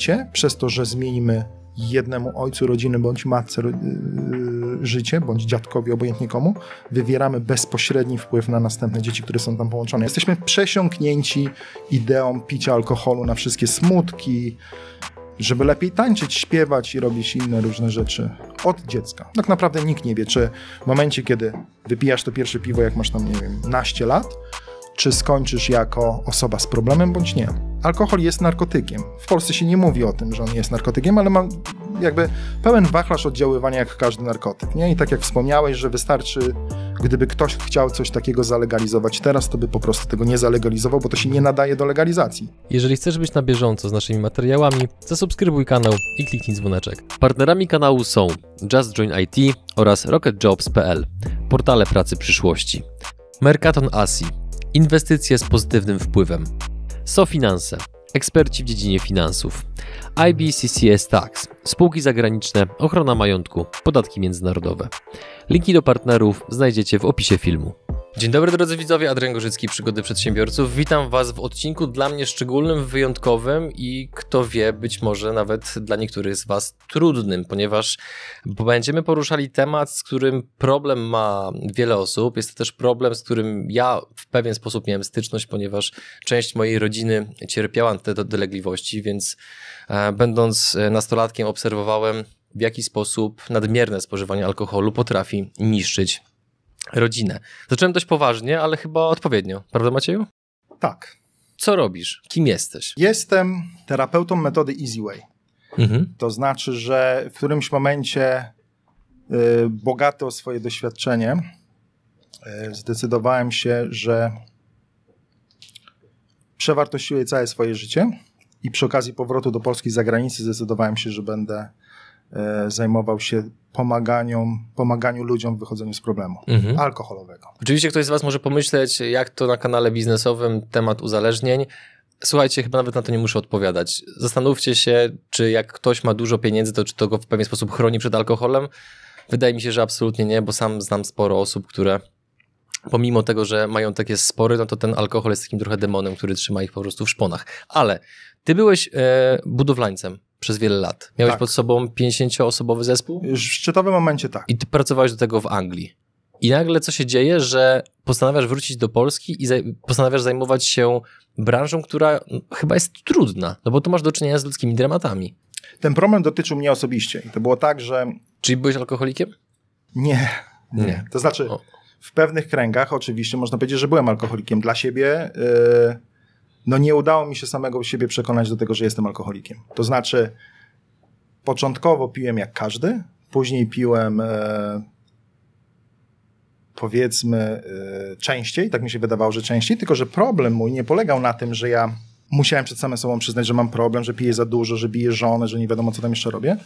życie, przez to, że zmienimy jednemu ojcu rodziny bądź matce yy, życie, bądź dziadkowi, obojętnie komu, wywieramy bezpośredni wpływ na następne dzieci, które są tam połączone. Jesteśmy przesiąknięci ideą picia alkoholu na wszystkie smutki, żeby lepiej tańczyć, śpiewać i robić inne różne rzeczy od dziecka. Tak naprawdę nikt nie wie, czy w momencie, kiedy wypijasz to pierwsze piwo, jak masz tam, nie wiem, naście lat, czy skończysz jako osoba z problemem, bądź nie. Alkohol jest narkotykiem. W Polsce się nie mówi o tym, że on jest narkotykiem, ale ma jakby pełen wachlarz oddziaływania jak każdy narkotyk. Nie? I tak jak wspomniałeś, że wystarczy, gdyby ktoś chciał coś takiego zalegalizować teraz, to by po prostu tego nie zalegalizował, bo to się nie nadaje do legalizacji. Jeżeli chcesz być na bieżąco z naszymi materiałami, zasubskrybuj kanał i kliknij dzwoneczek. Partnerami kanału są Just Join IT oraz RocketJobs.pl, portale pracy przyszłości. Mercaton Asi Inwestycje z pozytywnym wpływem. SoFinanse. Eksperci w dziedzinie finansów. IBCCS Tax. Spółki zagraniczne, ochrona majątku, podatki międzynarodowe. Linki do partnerów znajdziecie w opisie filmu. Dzień dobry drodzy widzowie, Adrian Gorzycki, Przygody Przedsiębiorców. Witam Was w odcinku dla mnie szczególnym, wyjątkowym i kto wie, być może nawet dla niektórych z Was trudnym, ponieważ będziemy poruszali temat, z którym problem ma wiele osób. Jest to też problem, z którym ja w pewien sposób miałem styczność, ponieważ część mojej rodziny cierpiała na te dolegliwości, więc e, będąc e, nastolatkiem obserwowałem w jaki sposób nadmierne spożywanie alkoholu potrafi niszczyć rodzinę. Zacząłem dość poważnie, ale chyba odpowiednio, prawda Macieju? Tak. Co robisz? Kim jesteś? Jestem terapeutą metody EasyWay. Mhm. To znaczy, że w którymś momencie yy, bogaty o swoje doświadczenie y, zdecydowałem się, że przewartościuję całe swoje życie i przy okazji powrotu do Polski z zagranicy zdecydowałem się, że będę E, zajmował się pomaganiem, pomaganiu ludziom w wychodzeniu z problemu mhm. alkoholowego. Oczywiście ktoś z Was może pomyśleć, jak to na kanale biznesowym temat uzależnień. Słuchajcie, chyba nawet na to nie muszę odpowiadać. Zastanówcie się, czy jak ktoś ma dużo pieniędzy, to czy to go w pewien sposób chroni przed alkoholem. Wydaje mi się, że absolutnie nie, bo sam znam sporo osób, które pomimo tego, że mają takie spory, no to ten alkohol jest takim trochę demonem, który trzyma ich po prostu w szponach. Ale ty byłeś e, budowlańcem przez wiele lat. Miałeś tak. pod sobą 50-osobowy zespół? W szczytowym momencie tak. I ty pracowałeś do tego w Anglii. I nagle co się dzieje, że postanawiasz wrócić do Polski i zaj postanawiasz zajmować się branżą, która no, chyba jest trudna, no bo tu masz do czynienia z ludzkimi dramatami. Ten problem dotyczył mnie osobiście. I to było tak, że. Czyli byłeś alkoholikiem? Nie. Nie. nie. To znaczy, o. w pewnych kręgach oczywiście można powiedzieć, że byłem alkoholikiem dla siebie. Yy no nie udało mi się samego siebie przekonać do tego, że jestem alkoholikiem. To znaczy, początkowo piłem jak każdy, później piłem e, powiedzmy e, częściej, tak mi się wydawało, że częściej, tylko że problem mój nie polegał na tym, że ja musiałem przed samym sobą przyznać, że mam problem, że piję za dużo, że biję żonę, że nie wiadomo, co tam jeszcze robię.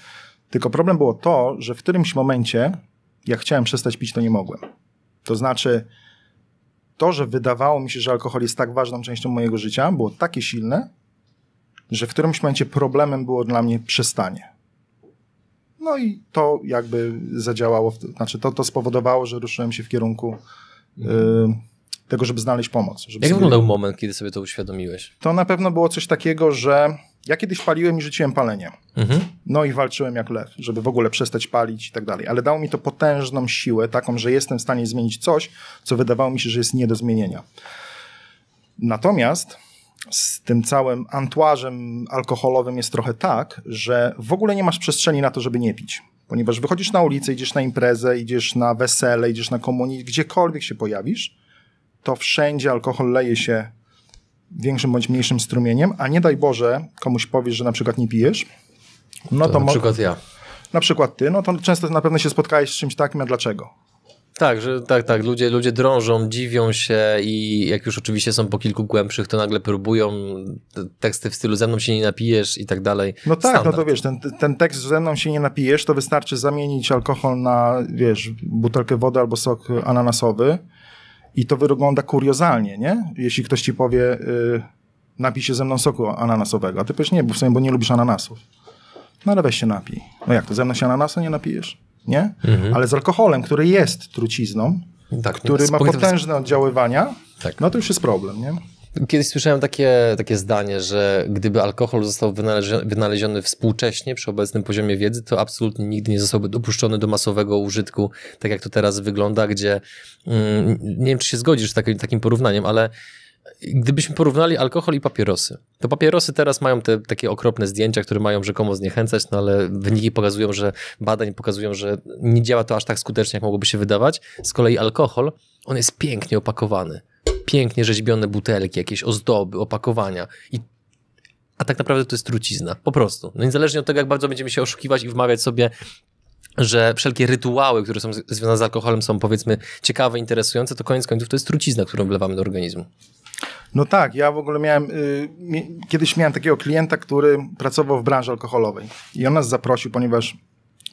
Tylko problem było to, że w którymś momencie, jak chciałem przestać pić, to nie mogłem. To znaczy, to, że wydawało mi się, że alkohol jest tak ważną częścią mojego życia, było takie silne, że w którymś momencie problemem było dla mnie przestanie. No i to jakby zadziałało, znaczy to, to spowodowało, że ruszyłem się w kierunku mhm. y, tego, żeby znaleźć pomoc. Żeby Jak sobie... wyglądał moment, kiedy sobie to uświadomiłeś? To na pewno było coś takiego, że ja kiedyś paliłem i rzuciłem palenie. Mhm. No i walczyłem jak lew, żeby w ogóle przestać palić i tak dalej. Ale dało mi to potężną siłę, taką, że jestem w stanie zmienić coś, co wydawało mi się, że jest nie do zmienienia. Natomiast z tym całym antuażem alkoholowym jest trochę tak, że w ogóle nie masz przestrzeni na to, żeby nie pić. Ponieważ wychodzisz na ulicę, idziesz na imprezę, idziesz na wesele, idziesz na komunię, gdziekolwiek się pojawisz, to wszędzie alkohol leje się większym bądź mniejszym strumieniem, a nie daj Boże komuś powiesz, że na przykład nie pijesz, no to, to na przykład ja. Na przykład ty, no to często na pewno się spotkałeś z czymś takim, a dlaczego? Tak, że, tak, tak. Ludzie, ludzie drążą, dziwią się i jak już oczywiście są po kilku głębszych, to nagle próbują teksty w stylu ze mną się nie napijesz i tak dalej. No tak, Standard. no to wiesz, ten, ten tekst ze mną się nie napijesz, to wystarczy zamienić alkohol na, wiesz, butelkę wody albo sok ananasowy i to wygląda kuriozalnie, nie? Jeśli ktoś ci powie, yy, napij się ze mną soku ananasowego, a ty powiesz nie, bo w sumie bo nie lubisz ananasów. No ale weź się napij. No jak to, ze mną się ananasa nie napijesz? Nie? Mhm. Ale z alkoholem, który jest trucizną, tak, który ma potężne oddziaływania, tak. no to już jest problem, nie? Kiedyś słyszałem takie, takie zdanie, że gdyby alkohol został wynaleziony, wynaleziony współcześnie przy obecnym poziomie wiedzy, to absolutnie nigdy nie zostałby dopuszczony do masowego użytku, tak jak to teraz wygląda, gdzie mm, nie wiem, czy się zgodzisz z takim, takim porównaniem, ale gdybyśmy porównali alkohol i papierosy, to papierosy teraz mają te takie okropne zdjęcia, które mają rzekomo zniechęcać, no ale wyniki pokazują, że badań pokazują, że nie działa to aż tak skutecznie, jak mogłoby się wydawać. Z kolei alkohol, on jest pięknie opakowany pięknie rzeźbione butelki, jakieś ozdoby, opakowania i a tak naprawdę to jest trucizna, po prostu. No niezależnie od tego, jak bardzo będziemy się oszukiwać i wmawiać sobie, że wszelkie rytuały, które są związane z alkoholem, są powiedzmy ciekawe, interesujące, to koniec końców to jest trucizna, którą wlewamy do organizmu. No tak, ja w ogóle miałem, y, kiedyś miałem takiego klienta, który pracował w branży alkoholowej i on nas zaprosił, ponieważ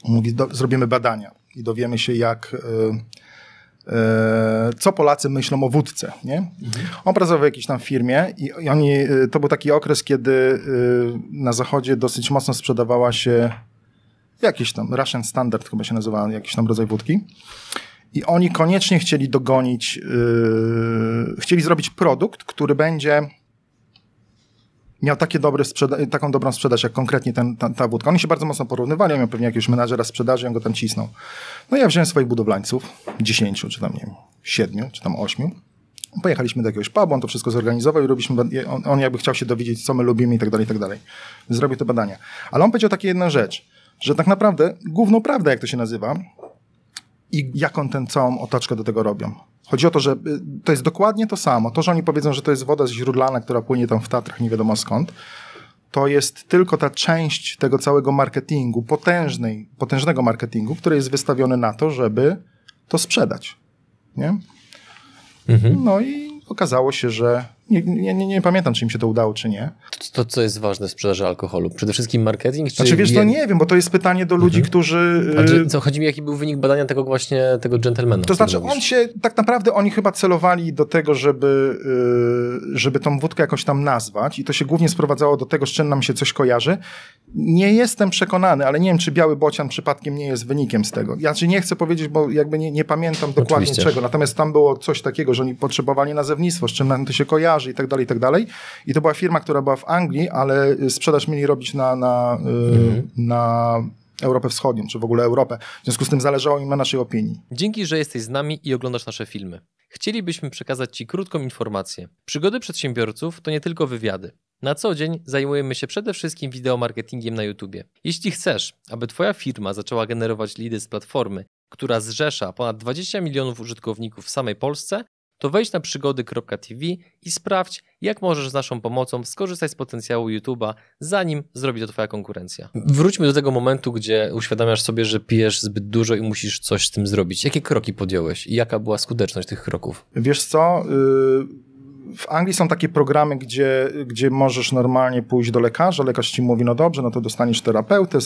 mówi, do, zrobimy badania i dowiemy się, jak y, E, co Polacy myślą o wódce. Nie? Mhm. On pracował w jakiejś tam firmie i oni, e, to był taki okres, kiedy e, na zachodzie dosyć mocno sprzedawała się jakiś tam Russian Standard chyba się nazywała, jakiś tam rodzaj wódki. I oni koniecznie chcieli dogonić, yy, chcieli zrobić produkt, który będzie miał takie dobre taką dobrą sprzedaż, jak konkretnie ten, ta, ta wódka. Oni się bardzo mocno porównywali, ja miał pewnie jakiegoś menadżera sprzedaży, on go tam cisnął. No ja wziąłem swoich budowlańców, dziesięciu, czy tam nie wiem, siedmiu, czy tam ośmiu. Pojechaliśmy do jakiegoś pubu, on to wszystko zorganizował i robiliśmy, on, on jakby chciał się dowiedzieć, co my lubimy i tak dalej, i tak dalej. Zrobił te badania. Ale on powiedział takie jedna rzecz, że tak naprawdę główną prawdę, jak to się nazywa, i jaką tę całą otoczkę do tego robią. Chodzi o to, że y, to jest dokładnie to samo. To, że oni powiedzą, że to jest woda z źródlana, która płynie tam w Tatrach, nie wiadomo skąd, to jest tylko ta część tego całego marketingu, potężnej, potężnego marketingu, który jest wystawiony na to, żeby to sprzedać. Nie? Mhm. No i okazało się, że nie, nie, nie, pamiętam, czy im się to udało, czy nie. To, to co jest ważne w sprzedaży alkoholu? Przede wszystkim marketing? Czy znaczy wiesz, to nie wiem, bo to jest pytanie do ludzi, mhm. którzy... Znaczy, co chodzi mi, jaki był wynik badania tego właśnie, tego gentlemana? To znaczy on się, tak naprawdę oni chyba celowali do tego, żeby, y, żeby tą wódkę jakoś tam nazwać i to się głównie sprowadzało do tego, z czym nam się coś kojarzy. Nie jestem przekonany, ale nie wiem, czy Biały Bocian przypadkiem nie jest wynikiem z tego. Ja znaczy nie chcę powiedzieć, bo jakby nie, nie pamiętam dokładnie Oczywiście. czego, natomiast tam było coś takiego, że oni potrzebowali nazewnictwo, z czym nam to się kojarzy sprzedaży i tak dalej, i tak dalej. I to była firma, która była w Anglii, ale y, sprzedaż mieli robić na, na, y, mhm. na Europę Wschodnią, czy w ogóle Europę. W związku z tym zależało im na naszej opinii. Dzięki, że jesteś z nami i oglądasz nasze filmy. Chcielibyśmy przekazać Ci krótką informację. Przygody przedsiębiorców to nie tylko wywiady. Na co dzień zajmujemy się przede wszystkim wideomarketingiem na YouTube. Jeśli chcesz, aby Twoja firma zaczęła generować lidy z platformy, która zrzesza ponad 20 milionów użytkowników w samej Polsce, to wejdź na przygody.tv i sprawdź, jak możesz z naszą pomocą skorzystać z potencjału YouTube'a, zanim zrobi to Twoja konkurencja. Wróćmy do tego momentu, gdzie uświadamiasz sobie, że pijesz zbyt dużo i musisz coś z tym zrobić. Jakie kroki podjąłeś i jaka była skuteczność tych kroków? Wiesz co? Y w Anglii są takie programy, gdzie, gdzie możesz normalnie pójść do lekarza, lekarz ci mówi, no dobrze, no to dostaniesz terapeutę,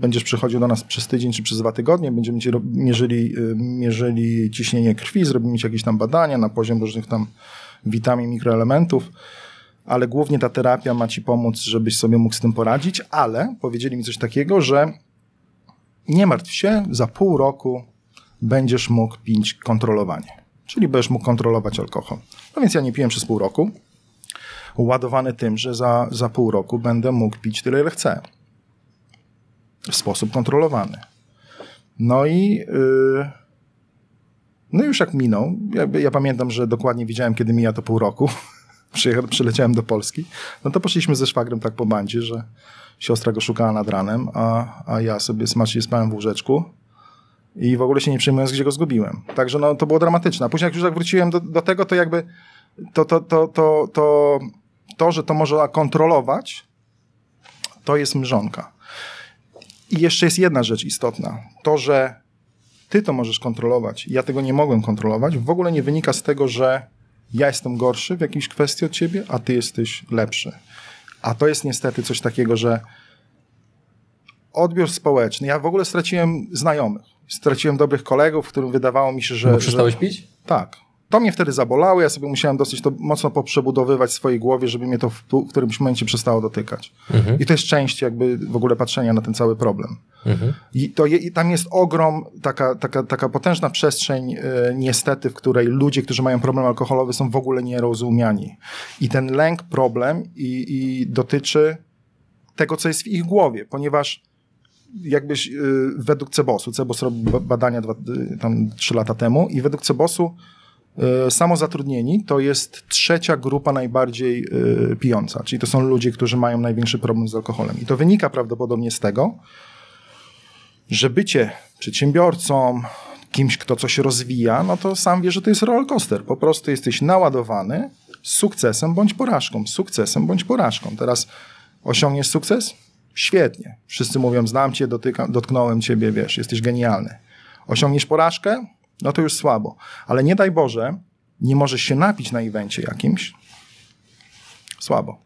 będziesz przychodził do nas przez tydzień czy przez dwa tygodnie, będziemy ci mierzyli, y, mierzyli ciśnienie krwi, zrobimy ci jakieś tam badania na poziom różnych tam witamin, mikroelementów, ale głównie ta terapia ma ci pomóc, żebyś sobie mógł z tym poradzić, ale powiedzieli mi coś takiego, że nie martw się, za pół roku będziesz mógł pić kontrolowanie, czyli będziesz mógł kontrolować alkohol. No więc ja nie piłem przez pół roku, ładowany tym, że za, za pół roku będę mógł pić tyle, ile chcę w sposób kontrolowany. No i yy, no już jak minął, jakby ja pamiętam, że dokładnie widziałem kiedy mija to pół roku, przyleciałem do Polski, no to poszliśmy ze szwagrem tak po bandzie, że siostra go szukała nad ranem, a, a ja sobie smacznie spałem w łóżeczku i w ogóle się nie przejmując, gdzie go zgubiłem. Także no, to było dramatyczne. A później jak już tak wróciłem do, do tego, to jakby to, to, to, to, to, to, że to można kontrolować, to jest mrzonka. I jeszcze jest jedna rzecz istotna. To, że ty to możesz kontrolować, ja tego nie mogłem kontrolować, w ogóle nie wynika z tego, że ja jestem gorszy w jakiejś kwestii od ciebie, a ty jesteś lepszy. A to jest niestety coś takiego, że odbiór społeczny. Ja w ogóle straciłem znajomych, straciłem dobrych kolegów, którym wydawało mi się, że. Bo no, przestałeś że... pić? Tak to mnie wtedy zabolało, ja sobie musiałem dosyć to mocno poprzebudowywać w swojej głowie, żeby mnie to w, w którymś momencie przestało dotykać. Mhm. I to jest część jakby w ogóle patrzenia na ten cały problem. Mhm. I, to je, I tam jest ogrom, taka, taka, taka potężna przestrzeń e, niestety, w której ludzie, którzy mają problem alkoholowy są w ogóle nierozumiani. I ten lęk, problem i, i dotyczy tego, co jest w ich głowie, ponieważ jakbyś e, według Cebosu, Cebos robił badania dwa, e, tam trzy lata temu i według Cebosu E, samozatrudnieni to jest trzecia grupa najbardziej e, pijąca, czyli to są ludzie, którzy mają największy problem z alkoholem. I to wynika prawdopodobnie z tego, że bycie przedsiębiorcą, kimś, kto coś rozwija, no to sam wie, że to jest rollercoaster. Po prostu jesteś naładowany sukcesem bądź porażką, sukcesem bądź porażką. Teraz osiągniesz sukces? Świetnie. Wszyscy mówią, znam cię, dotknąłem ciebie, wiesz, jesteś genialny. Osiągniesz porażkę? no to już słabo. Ale nie daj Boże, nie możesz się napić na evencie jakimś, słabo.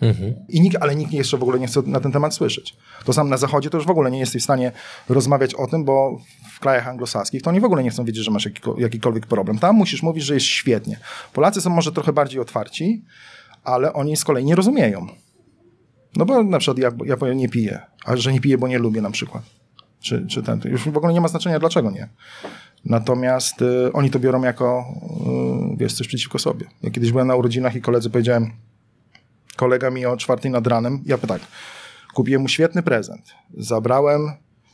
Mhm. I nikt, ale nikt jeszcze w ogóle nie chce na ten temat słyszeć. To sam na zachodzie to już w ogóle nie jesteś w stanie rozmawiać o tym, bo w krajach anglosaskich to oni w ogóle nie chcą wiedzieć, że masz jakikolwiek problem. Tam musisz mówić, że jest świetnie. Polacy są może trochę bardziej otwarci, ale oni z kolei nie rozumieją. No bo na przykład ja, ja powiem, nie piję, a że nie piję, bo nie lubię na przykład. Czy, czy ten, już w ogóle nie ma znaczenia, dlaczego nie. Natomiast y, oni to biorą jako, y, wiesz, coś przeciwko sobie. Ja kiedyś byłem na urodzinach i koledzy powiedziałem, kolega mi o czwartej nad ranem, ja tak, kupiłem mu świetny prezent, zabrałem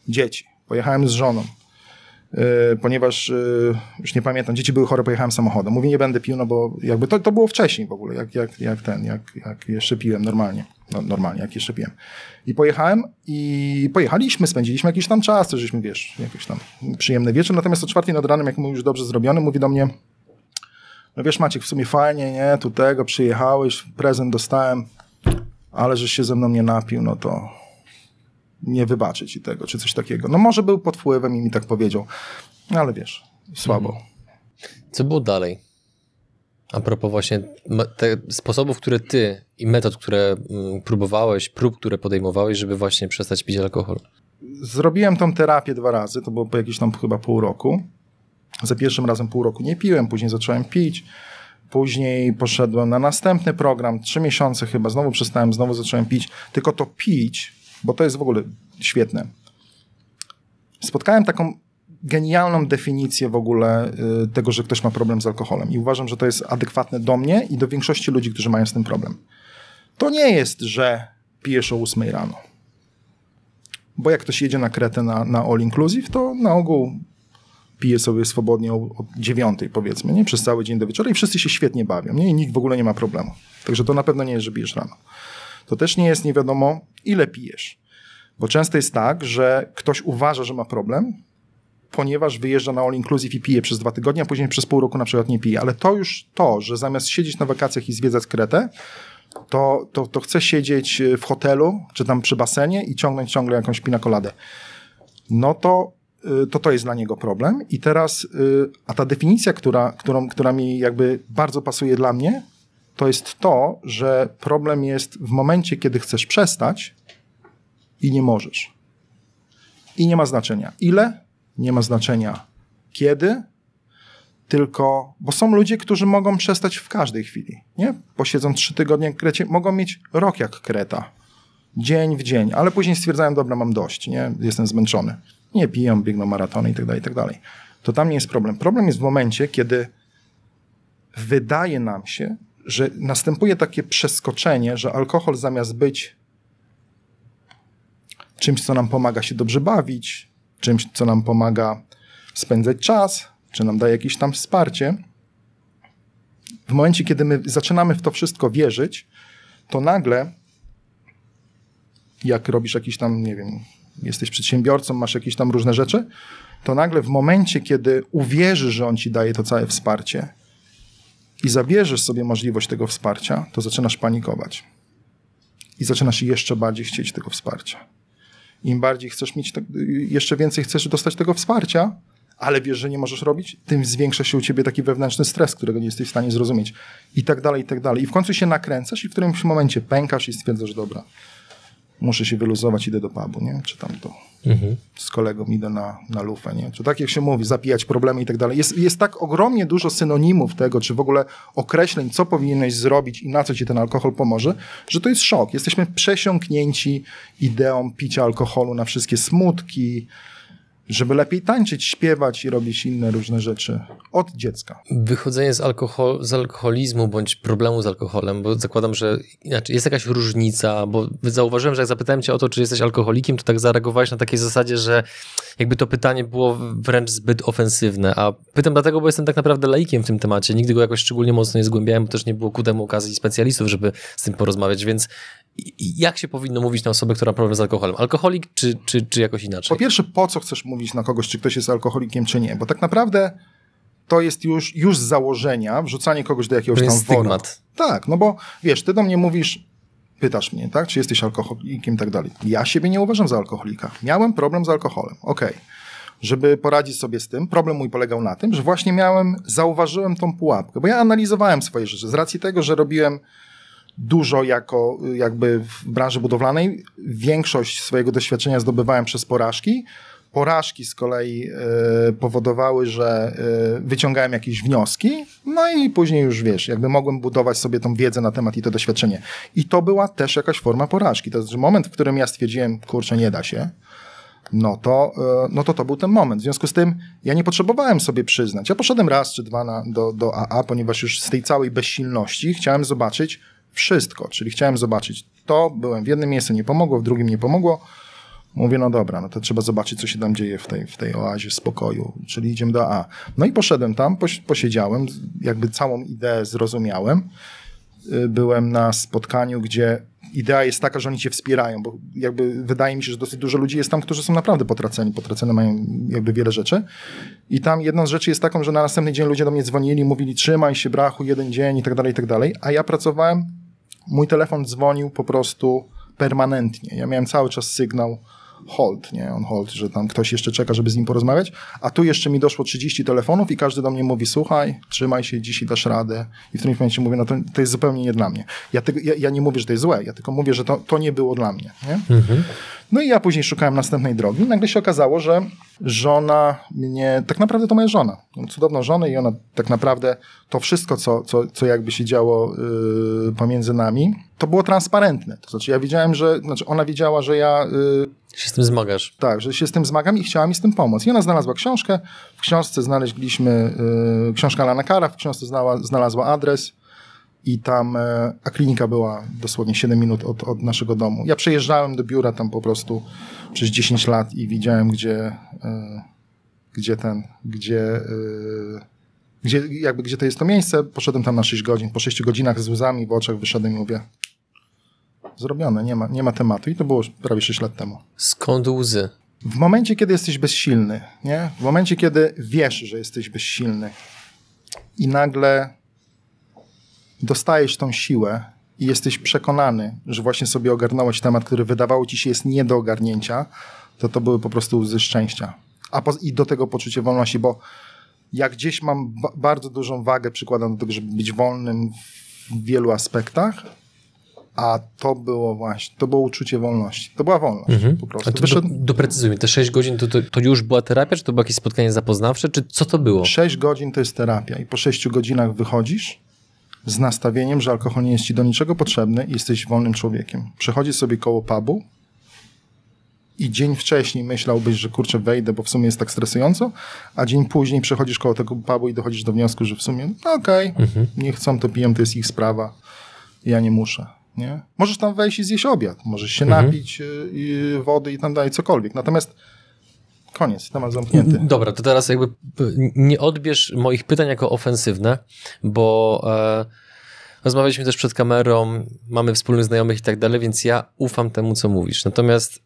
dzieci, pojechałem z żoną, E, ponieważ e, już nie pamiętam, dzieci były chore, pojechałem samochodem. Mówi, nie będę pił, no bo jakby to, to było wcześniej w ogóle, jak, jak, jak ten, jak, jak jeszcze piłem normalnie. No, normalnie, jak jeszcze piłem. I pojechałem i pojechaliśmy, spędziliśmy jakiś tam czas, też żeśmy, wiesz, jakiś tam przyjemny wieczór. Natomiast o czwartej nad ranem, jak mu już dobrze zrobiony, mówi do mnie, no wiesz Maciek, w sumie fajnie, nie, tu tego, przyjechałeś, prezent dostałem, ale żeś się ze mną nie napił, no to nie wybaczy ci tego, czy coś takiego. No może był pod wpływem i mi tak powiedział, no ale wiesz, słabo. Mhm. Co było dalej? A propos właśnie te sposobów, które ty i metod, które mm, próbowałeś, prób, które podejmowałeś, żeby właśnie przestać pić alkohol. Zrobiłem tą terapię dwa razy, to było po jakieś tam chyba pół roku. Za pierwszym razem pół roku nie piłem, później zacząłem pić. Później poszedłem na następny program, trzy miesiące chyba, znowu przestałem, znowu zacząłem pić. Tylko to pić bo to jest w ogóle świetne. Spotkałem taką genialną definicję w ogóle y, tego, że ktoś ma problem z alkoholem i uważam, że to jest adekwatne do mnie i do większości ludzi, którzy mają z tym problem. To nie jest, że pijesz o 8 rano. Bo jak ktoś jedzie na kretę na, na all inclusive, to na ogół pije sobie swobodnie o, dziewiątej, 9 powiedzmy, nie? Przez cały dzień do wieczora i wszyscy się świetnie bawią, nie? I nikt w ogóle nie ma problemu. Także to na pewno nie jest, że pijesz rano to też nie jest nie wiadomo, ile pijesz. Bo często jest tak, że ktoś uważa, że ma problem, ponieważ wyjeżdża na all inclusive i pije przez dwa tygodnie, a później przez pół roku na przykład nie pije. Ale to już to, że zamiast siedzieć na wakacjach i zwiedzać Kretę, to, to, to chce siedzieć e, w hotelu, czy tam przy basenie i ciągnąć ciągle jakąś pinakoladę. No to e, to to jest dla niego problem. I teraz, e, a ta definicja, która, którą, która mi jakby bardzo pasuje dla mnie, to jest to, że problem jest w momencie, kiedy chcesz przestać i nie możesz. I nie ma znaczenia ile, nie ma znaczenia kiedy, tylko, bo są ludzie, którzy mogą przestać w każdej chwili, nie? Posiedzą trzy tygodnie w Krecie, mogą mieć rok jak Kreta, dzień w dzień, ale później stwierdzają, dobra, mam dość, nie? Jestem zmęczony. Nie piją, biegną maratony i tak dalej, i tak dalej. To tam nie jest problem. Problem jest w momencie, kiedy wydaje nam się, że następuje takie przeskoczenie, że alkohol zamiast być czymś, co nam pomaga się dobrze bawić, czymś, co nam pomaga spędzać czas, czy nam daje jakieś tam wsparcie, w momencie, kiedy my zaczynamy w to wszystko wierzyć, to nagle, jak robisz jakiś tam, nie wiem, jesteś przedsiębiorcą, masz jakieś tam różne rzeczy, to nagle w momencie, kiedy uwierzysz, że on ci daje to całe wsparcie, i zabierzesz sobie możliwość tego wsparcia, to zaczynasz panikować. I zaczynasz jeszcze bardziej chcieć tego wsparcia. Im bardziej chcesz mieć, te, tak, jeszcze więcej chcesz dostać tego wsparcia, ale wiesz, że nie możesz robić, tym zwiększa się u ciebie taki wewnętrzny stres, którego nie jesteś w stanie zrozumieć. I tak dalej, i tak dalej. I w końcu się nakręcasz i w którymś momencie pękasz i stwierdzasz, dobra, muszę się wyluzować, idę do pubu, nie? Czy tam to mhm. z kolegą idę na, na lufę, nie? Czy tak jak się mówi, zapijać problemy i tak dalej. Jest, jest tak ogromnie dużo synonimów tego, czy w ogóle określeń, co powinieneś zrobić i na co ci ten alkohol pomoże, że to jest szok. Jesteśmy przesiąknięci ideą picia alkoholu na wszystkie smutki, żeby lepiej tańczyć, śpiewać i robić inne różne rzeczy od dziecka. Wychodzenie z, alkohol, z alkoholizmu bądź problemu z alkoholem, bo zakładam, że jest jakaś różnica, bo zauważyłem, że jak zapytałem cię o to, czy jesteś alkoholikiem, to tak zareagowałeś na takiej zasadzie, że jakby to pytanie było wręcz zbyt ofensywne, a pytam dlatego, bo jestem tak naprawdę laikiem w tym temacie, nigdy go jakoś szczególnie mocno nie zgłębiałem, bo też nie było ku temu okazji specjalistów, żeby z tym porozmawiać, więc jak się powinno mówić na osobę, która ma problem z alkoholem? Alkoholik czy, czy, czy jakoś inaczej? Po pierwsze, po co chcesz mówić mówić na kogoś, czy ktoś jest alkoholikiem, czy nie, bo tak naprawdę to jest już, już z założenia wrzucanie kogoś do jakiegoś to jest tam wora. Tak, no bo wiesz, ty do mnie mówisz, pytasz mnie, tak, czy jesteś alkoholikiem i tak dalej. Ja siebie nie uważam za alkoholika. Miałem problem z alkoholem, okej. Okay. Żeby poradzić sobie z tym, problem mój polegał na tym, że właśnie miałem, zauważyłem tą pułapkę, bo ja analizowałem swoje rzeczy. Z racji tego, że robiłem dużo jako jakby w branży budowlanej, większość swojego doświadczenia zdobywałem przez porażki, porażki z kolei y, powodowały, że y, wyciągałem jakieś wnioski, no i później już wiesz, jakby mogłem budować sobie tą wiedzę na temat i to doświadczenie. I to była też jakaś forma porażki. To jest znaczy, moment, w którym ja stwierdziłem, kurczę, nie da się. No to, e, no to to był ten moment. W związku z tym ja nie potrzebowałem sobie przyznać. Ja poszedłem raz czy dwa na, do, do AA, ponieważ już z tej całej bezsilności chciałem zobaczyć wszystko. Czyli chciałem zobaczyć to, byłem w jednym miejscu, nie pomogło, w drugim nie pomogło Mówię, no dobra, no to trzeba zobaczyć, co się tam dzieje w tej, w tej oazie spokoju, czyli idziemy do A. No i poszedłem tam, posiedziałem, jakby całą ideę zrozumiałem. Y, byłem na spotkaniu, gdzie idea jest taka, że oni cię wspierają, bo jakby wydaje mi się, że dosyć dużo ludzi jest tam, którzy są naprawdę potraceni, potracone mają jakby wiele rzeczy i tam jedną z rzeczy jest taką, że na następny dzień ludzie do mnie dzwonili, mówili trzymaj się brachu, jeden dzień i tak dalej, i tak dalej, a ja pracowałem, mój telefon dzwonił po prostu permanentnie, ja miałem cały czas sygnał, hold, nie? On hold, że tam ktoś jeszcze czeka, żeby z nim porozmawiać. A tu jeszcze mi doszło 30 telefonów i każdy do mnie mówi, słuchaj, trzymaj się, dzisiaj dasz radę. I w którymś momencie mówię, no to, to jest zupełnie nie dla mnie. Ja, ja, ja, nie mówię, że to jest złe, ja tylko mówię, że to, to nie było dla mnie, nie? Mhm. No i ja później szukałem następnej drogi. Nagle się okazało, że żona mnie, tak naprawdę to moja żona, cudowną żonę i ona tak naprawdę to wszystko, co, co, co jakby się działo yy, pomiędzy nami, to było transparentne. To znaczy ja widziałem, że, znaczy ona wiedziała, że ja... Yy, się z tym zmagasz. Tak, że się z tym zmagam i chciała mi z tym pomóc. I ona znalazła książkę, w książce znaleźliśmy, yy, Lana Alana Kara, w książce znalazła, znalazła adres i tam, e, a klinika była dosłownie 7 minut od, od, naszego domu. Ja przejeżdżałem do biura tam po prostu przez 10 lat i widziałem, gdzie, y, gdzie ten, gdzie, y, gdzie, jakby, gdzie to jest to miejsce. Poszedłem tam na 6 godzin. Po 6 godzinach z łzami w oczach wyszedłem i mówię, zrobione, nie ma, nie ma tematu i to było prawie 6 lat temu. Skąd łzy? W momencie, kiedy jesteś bezsilny, nie? W momencie, kiedy wiesz, że jesteś bezsilny i nagle dostajesz tą siłę i jesteś przekonany, że właśnie sobie ogarnąłeś temat, który wydawało ci się jest nie do ogarnięcia, to to były po prostu łzy szczęścia. A po, I do tego poczucie wolności, bo jak gdzieś mam ba bardzo dużą wagę przykładam do tego, żeby być wolnym w wielu aspektach, a to było właśnie, to było uczucie wolności. To była wolność mhm. po prostu. A to Wyszedł... do, doprecyzujmy, te 6 godzin to, to, to, już była terapia, czy to było jakieś spotkanie zapoznawcze, czy co to było? 6 godzin to jest terapia i po 6 godzinach wychodzisz z nastawieniem, że alkohol nie jest ci do niczego potrzebny i jesteś wolnym człowiekiem. Przechodzisz sobie koło pubu i dzień wcześniej myślałbyś, że kurczę wejdę, bo w sumie jest tak stresująco, a dzień później przechodzisz koło tego pubu i dochodzisz do wniosku, że w sumie no okej, okay, mhm. nie chcą to piją, to jest ich sprawa, ja nie muszę. Nie? Możesz tam wejść i zjeść obiad, możesz się mhm. napić e, wody i tam dalej, cokolwiek. Natomiast koniec, temat zamknięty. Dobra, to teraz jakby e, nie odbierz moich pytań jako ofensywne, bo e, rozmawialiśmy też przed kamerą, mamy wspólnych znajomych i tak dalej, więc ja ufam temu, co mówisz. Natomiast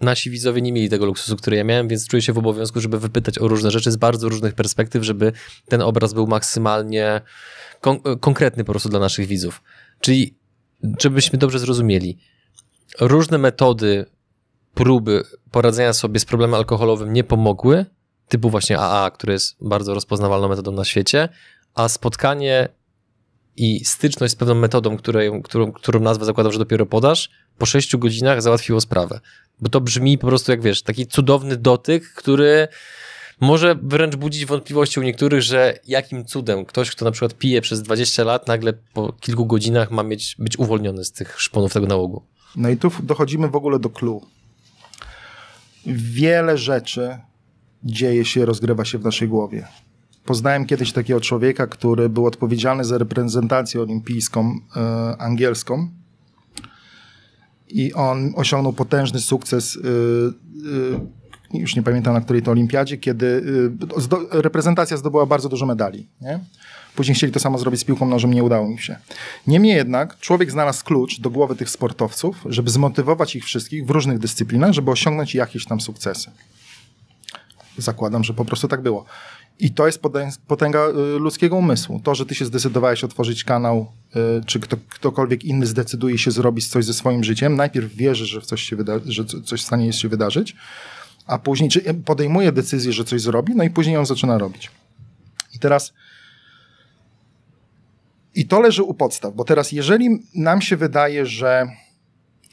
nasi widzowie nie mieli tego luksusu, który ja miałem, więc czuję się w obowiązku, żeby wypytać o różne rzeczy z bardzo różnych perspektyw, żeby ten obraz był maksymalnie kon konkretny po prostu dla naszych widzów. Czyli żebyśmy dobrze zrozumieli, różne metody próby poradzenia sobie z problemem alkoholowym nie pomogły, typu właśnie AA, które jest bardzo rozpoznawalną metodą na świecie, a spotkanie i styczność z pewną metodą, której, którą, którą nazwę zakładam, że dopiero podasz, po sześciu godzinach załatwiło sprawę. Bo to brzmi po prostu jak wiesz, taki cudowny dotyk, który może wręcz budzić wątpliwości u niektórych, że jakim cudem ktoś, kto na przykład pije przez 20 lat, nagle po kilku godzinach ma mieć, być uwolniony z tych szponów tego nałogu. No i tu dochodzimy w ogóle do clue. Wiele rzeczy dzieje się, rozgrywa się w naszej głowie. Poznałem kiedyś takiego człowieka, który był odpowiedzialny za reprezentację olimpijską e, angielską i on osiągnął potężny sukces. E, e, już nie pamiętam na której to olimpiadzie, kiedy y, zdo, reprezentacja zdobyła bardzo dużo medali. Nie? Później chcieli to samo zrobić z piłką nożą, nie udało im się. Niemniej jednak człowiek znalazł klucz do głowy tych sportowców, żeby zmotywować ich wszystkich w różnych dyscyplinach, żeby osiągnąć jakieś tam sukcesy. Zakładam, że po prostu tak było. I to jest potęga y, ludzkiego umysłu. To, że ty się zdecydowałeś otworzyć kanał, y, czy kto, ktokolwiek inny zdecyduje się zrobić coś ze swoim życiem, najpierw wierzy, że, w coś, się wyda- że coś w stanie jest się wydarzyć, a później podejmuje decyzję, że coś zrobi, no i później ją zaczyna robić. I teraz. I to leży u podstaw, bo teraz, jeżeli nam się wydaje, że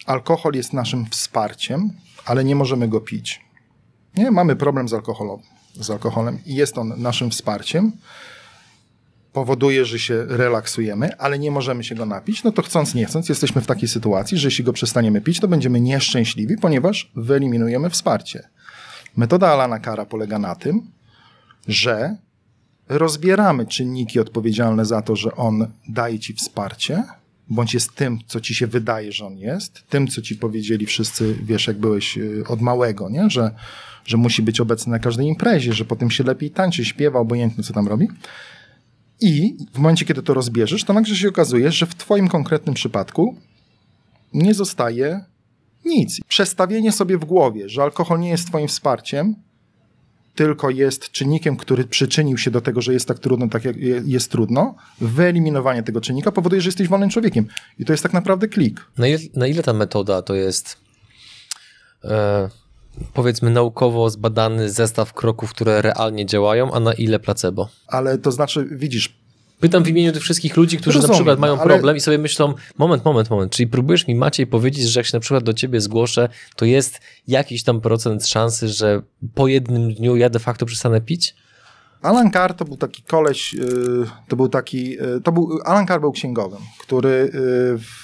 alkohol jest naszym wsparciem, ale nie możemy go pić, nie, mamy problem z, alkoholem, z alkoholem i jest on naszym wsparciem, powoduje, że się relaksujemy, ale nie możemy się go napić, no to chcąc, nie chcąc, jesteśmy w takiej sytuacji, że jeśli go przestaniemy pić, to będziemy nieszczęśliwi, ponieważ wyeliminujemy wsparcie. Metoda Alana Kara polega na tym, że rozbieramy czynniki odpowiedzialne za to, że on daje ci wsparcie, bądź jest tym, co ci się wydaje, że on jest, tym, co ci powiedzieli wszyscy, wiesz, jak byłeś y, od małego, nie? Że, że musi być obecny na każdej imprezie, że potem się lepiej tańczy, śpiewa, obojętnie co tam robi. I w momencie, kiedy to rozbierzesz, to nagle się okazuje, że w twoim konkretnym przypadku nie zostaje nic. Przestawienie sobie w głowie, że alkohol nie jest twoim wsparciem, tylko jest czynnikiem, który przyczynił się do tego, że jest tak trudno, tak jak jest trudno, wyeliminowanie tego czynnika powoduje, że jesteś wolnym człowiekiem. I to jest tak naprawdę klik. Na ile, na ile ta metoda to jest e, powiedzmy naukowo zbadany zestaw kroków, które realnie działają, a na ile placebo? Ale to znaczy, widzisz, Pytam w imieniu tych wszystkich ludzi, którzy Rozumiem, na przykład mają ale... problem i sobie myślą, moment, moment, moment, czyli próbujesz mi Maciej powiedzieć, że jak się na przykład do ciebie zgłoszę, to jest jakiś tam procent szansy, że po jednym dniu ja de facto przestanę pić? Alan Carr to był taki koleś, y, to był taki, y, to był, Alan Carr był księgowym, który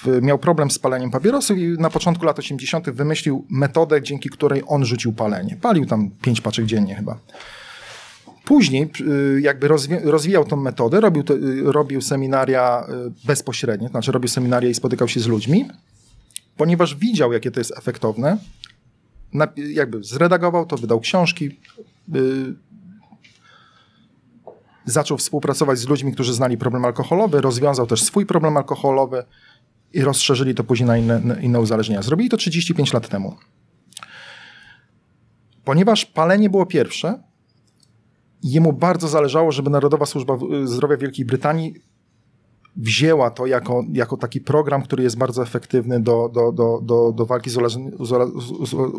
y, miał problem z paleniem papierosów i na początku lat 80. wymyślił metodę, dzięki której on rzucił palenie. Palił tam pięć paczek dziennie chyba. Później y, jakby rozwijał tą metodę, robił, y, robił seminaria y, bezpośrednie, to znaczy robił seminaria i spotykał się z ludźmi, ponieważ widział, jakie to jest efektowne, jakby zredagował to, wydał książki, zaczął współpracować z ludźmi, którzy znali problem alkoholowy, rozwiązał też swój problem alkoholowy i rozszerzyli to później na inne, na inne uzależnienia. Zrobili to 35 lat temu. Ponieważ palenie było pierwsze, jemu bardzo zależało, żeby Narodowa Służba y, Zdrowia Wielkiej Brytanii wzięła to jako, jako taki program, który jest bardzo efektywny do, do, do, do, do walki z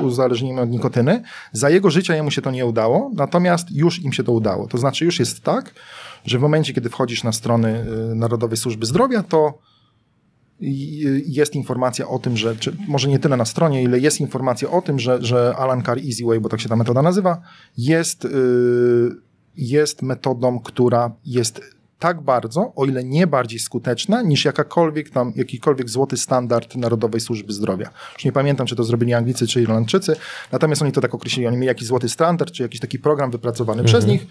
uzależnieniem od nikotyny. Za jego życia jemu się to nie udało, natomiast już im się to udało. To znaczy już jest tak, że w momencie, kiedy wchodzisz na strony y, Narodowej Służby Zdrowia, to y, jest informacja o tym, że, czy, może nie tyle na stronie, ile jest informacja o tym, że, że Alan Carr Easy Way, bo tak się ta metoda nazywa, jest... Yy, jest metodą, która jest tak bardzo, o ile nie bardziej skuteczna, niż jakakolwiek tam, jakikolwiek złoty standard Narodowej Służby Zdrowia. Już nie pamiętam, czy to zrobili Anglicy, czy Irlandczycy, natomiast oni to tak określili. Oni mieli jakiś złoty standard, czy jakiś taki program wypracowany mhm. przez nich.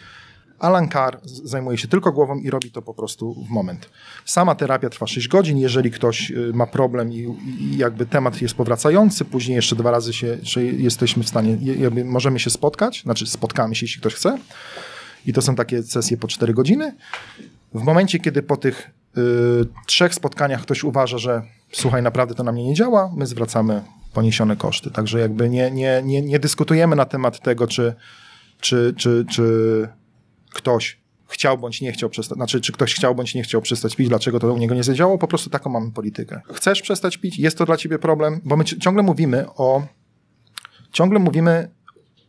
Alan Carr zajmuje się tylko głową i robi to po prostu w moment. Sama terapia trwa 6 godzin. Jeżeli ktoś y, ma problem i, i jakby temat jest powracający, później jeszcze dwa razy się, jesteśmy w stanie, możemy się spotkać, znaczy spotkamy się, jeśli ktoś chce. I to są takie sesje po 4 godziny. W momencie, kiedy po tych y, trzech spotkaniach ktoś uważa, że słuchaj, naprawdę to na mnie nie działa, my zwracamy poniesione koszty. Także jakby nie, nie, nie, nie dyskutujemy na temat tego, czy, czy, czy, czy ktoś chciał bądź nie chciał przestać, znaczy czy ktoś chciał bądź nie chciał przestać pić, dlaczego to u niego nie zadziałało, po prostu taką mamy politykę. Chcesz przestać pić, jest to dla ciebie problem, bo my ciągle mówimy o ciągle mówimy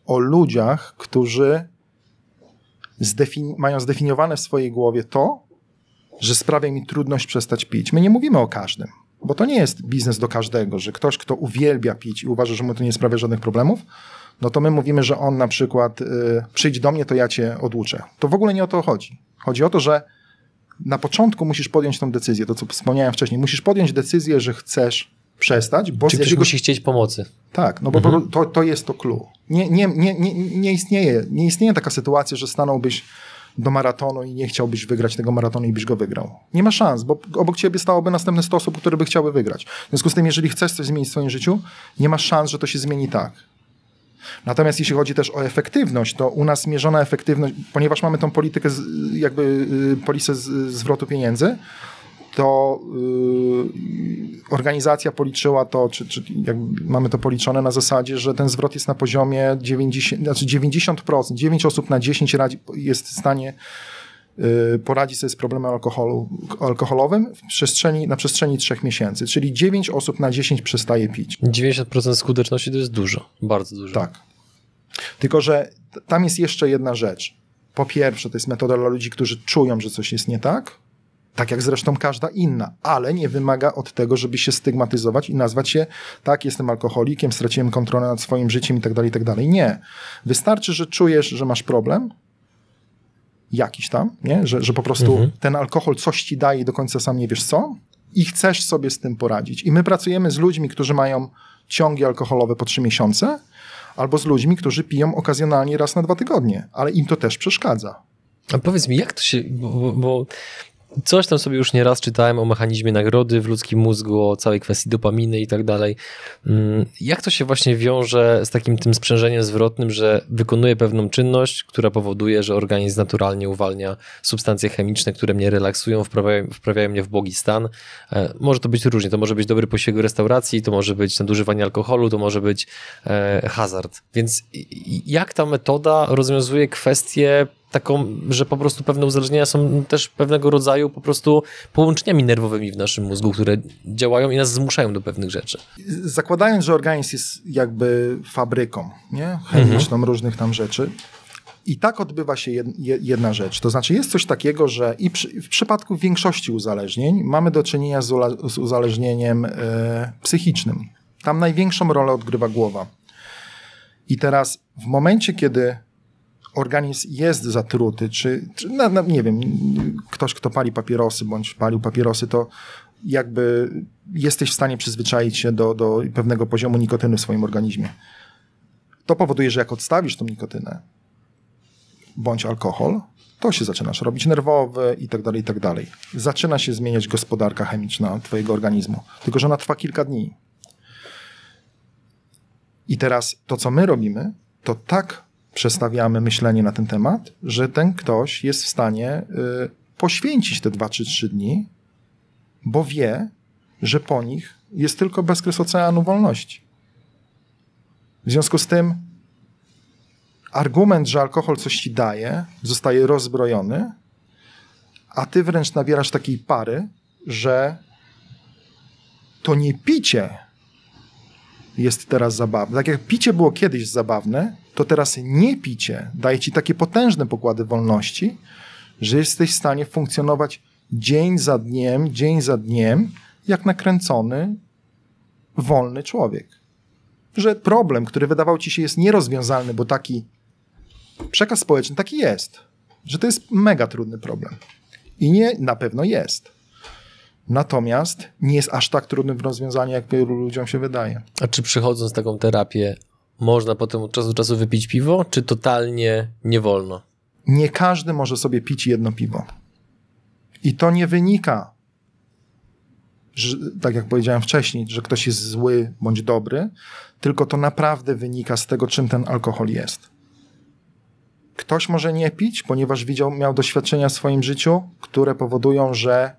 o ludziach, którzy zdefini mają zdefiniowane w swojej głowie to, że sprawia mi trudność przestać pić. My nie mówimy o każdym, bo to nie jest biznes do każdego, że ktoś, kto uwielbia pić i uważa, że mu to nie sprawia żadnych problemów, no to my mówimy, że on na przykład y, przyjdź do mnie, to ja cię oduczę. To w ogóle nie o to chodzi. Chodzi o to, że na początku musisz podjąć tą decyzję, to co wspomniałem wcześniej. Musisz podjąć decyzję, że chcesz przestać, bo... Czy ktoś jakiego... musi chcieć pomocy. Tak, no bo mhm. to, to jest to clue. Nie, nie, nie, nie, nie, istnieje, nie istnieje taka sytuacja, że stanąłbyś do maratonu i nie chciałbyś wygrać tego maratonu i byś go wygrał. Nie ma szans, bo obok ciebie stałoby następne 100 osób, które by chciały wygrać. W związku z tym, jeżeli chcesz coś zmienić w swoim życiu, nie ma szans, że to się zmieni tak. Natomiast jeśli chodzi też o efektywność, to u nas mierzona efektywność, ponieważ mamy tą politykę, jakby y, polisę y, zwrotu pieniędzy, to y, organizacja policzyła to, czy, czy mamy to policzone na zasadzie, że ten zwrot jest na poziomie 90, znaczy 90%, 9 osób na 10 radzi, jest w stanie y, poradzić sobie z problemem alkoholu, alkoholowym w przestrzeni, na przestrzeni 3 miesięcy, czyli 9 osób na 10 przestaje pić. 90% skuteczności to jest dużo, bardzo dużo. Tak. Tylko, że tam jest jeszcze jedna rzecz. Po pierwsze, to jest metoda dla ludzi, którzy czują, że coś jest nie tak, tak jak zresztą każda inna, ale nie wymaga od tego, żeby się stygmatyzować i nazwać się, tak, jestem alkoholikiem, straciłem kontrolę nad swoim życiem i tak dalej, tak dalej. Nie. Wystarczy, że czujesz, że masz problem, jakiś tam, nie? Że, że po prostu mhm. ten alkohol coś ci daje i do końca sam nie wiesz co i chcesz sobie z tym poradzić. I my pracujemy z ludźmi, którzy mają ciągi alkoholowe po trzy miesiące albo z ludźmi, którzy piją okazjonalnie raz na dwa tygodnie, ale im to też przeszkadza. A powiedz mi, jak to się, bo, bo, bo coś tam sobie już nieraz czytałem o mechanizmie nagrody w ludzkim mózgu, o całej kwestii dopaminy i tak dalej. Mm, jak to się właśnie wiąże z takim tym sprzężeniem zwrotnym, że wykonuję pewną czynność, która powoduje, że organizm naturalnie uwalnia substancje chemiczne, które mnie relaksują, wprawiają, wprawiają mnie w bogi stan. E, może to być różnie, to może być dobry posiłek w restauracji, to może być nadużywanie alkoholu, to może być e, hazard. Więc jak ta metoda rozwiązuje kwestie? taką, że po prostu pewne uzależnienia są też pewnego rodzaju po prostu połączeniami nerwowymi w naszym mózgu, które działają i nas zmuszają do pewnych rzeczy. Zakładając, że organizm jest jakby fabryką, nie? Chemiczną mhm. różnych tam rzeczy, i tak odbywa się jedna rzecz. To znaczy, jest coś takiego, że i w przypadku większości uzależnień mamy do czynienia z, uzależnieniem e, psychicznym. Tam największą rolę odgrywa głowa. I teraz, w momencie, kiedy organizm jest zatruty, czy, czy na, na, nie wiem, ktoś, kto pali papierosy bądź palił papierosy, to jakby jesteś w stanie przyzwyczaić się do, do pewnego poziomu nikotyny w swoim organizmie. To powoduje, że jak odstawisz tą nikotynę bądź alkohol, to się zaczynasz robić nerwowy i tak dalej, i tak dalej. Zaczyna się zmieniać gospodarka chemiczna twojego organizmu, tylko że ona trwa kilka dni. I teraz to, co my robimy, to tak przestawiamy myślenie na ten temat, że ten ktoś jest w stanie y, poświęcić te 2 czy 3 dni, bo wie, że po nich jest tylko bezkres oceanu wolności. W związku z tym argument, że alkohol coś ci daje, zostaje rozbrojony, a ty wręcz nabierasz takiej pary, że to nie picie jest teraz zabawne. Tak jak picie było kiedyś zabawne, to teraz picie daje ci takie potężne pokłady wolności, że jesteś w stanie funkcjonować dzień za dniem, dzień za dniem, jak nakręcony, wolny człowiek. Że problem, który wydawał ci się jest nierozwiązalny, bo taki przekaz społeczny taki jest, że to jest mega trudny problem. I nie, na pewno jest. Natomiast nie jest aż tak trudny w rozwiązaniu, jak wielu ludziom się wydaje. A czy przychodząc taką terapię, można potem od czasu do czasu wypić piwo, czy totalnie nie wolno? Nie każdy może sobie pić jedno piwo. I to nie wynika, że, tak jak powiedziałem wcześniej, że ktoś jest zły bądź dobry, tylko to naprawdę wynika z tego, czym ten alkohol jest. Ktoś może nie pić, ponieważ widział, miał doświadczenia w swoim życiu, które powodują, że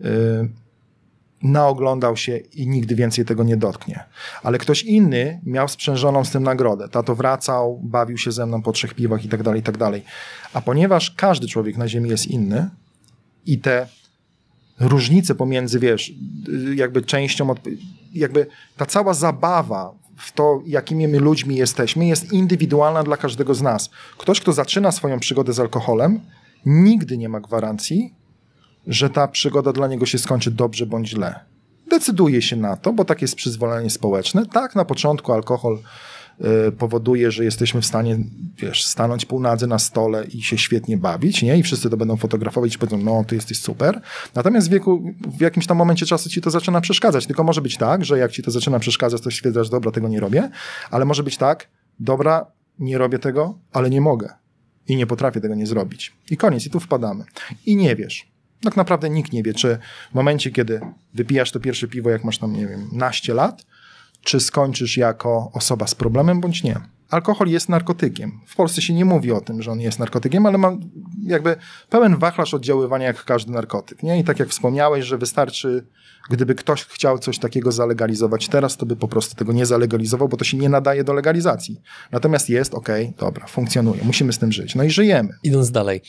yy, naoglądał się i nigdy więcej tego nie dotknie. Ale ktoś inny miał sprzężoną z tym nagrodę. Tato wracał, bawił się ze mną po trzech piwach i tak dalej, i tak dalej. A ponieważ każdy człowiek na ziemi jest inny i te różnice pomiędzy, wiesz, jakby częścią, jakby ta cała zabawa w to, jakimi my ludźmi jesteśmy, jest indywidualna dla każdego z nas. Ktoś, kto zaczyna swoją przygodę z alkoholem, nigdy nie ma gwarancji, że ta przygoda dla niego się skończy dobrze bądź źle. Decyduje się na to, bo takie jest przyzwolenie społeczne. Tak, na początku alkohol y, powoduje, że jesteśmy w stanie, wiesz, stanąć półnadze na stole i się świetnie bawić, nie? I wszyscy to będą fotografować i powiedzą, no, ty jesteś super. Natomiast w wieku, w jakimś tam momencie czasu ci to zaczyna przeszkadzać. Tylko może być tak, że jak ci to zaczyna przeszkadzać, to stwierdzasz, dobra, tego nie robię. Ale może być tak, dobra, nie robię tego, ale nie mogę. I nie potrafię tego nie zrobić. I koniec, i tu wpadamy. I nie wiesz tak naprawdę nikt nie wie, czy w momencie, kiedy wypijasz to pierwsze piwo, jak masz tam, nie wiem, naście lat, czy skończysz jako osoba z problemem, bądź nie. Alkohol jest narkotykiem. W Polsce się nie mówi o tym, że on jest narkotykiem, ale ma jakby pełen wachlarz oddziaływania jak każdy narkotyk. Nie? I tak jak wspomniałeś, że wystarczy, gdyby ktoś chciał coś takiego zalegalizować teraz, to by po prostu tego nie zalegalizował, bo to się nie nadaje do legalizacji. Natomiast jest, okej, okay, dobra, funkcjonuje, musimy z tym żyć. No i żyjemy. Idąc dalej,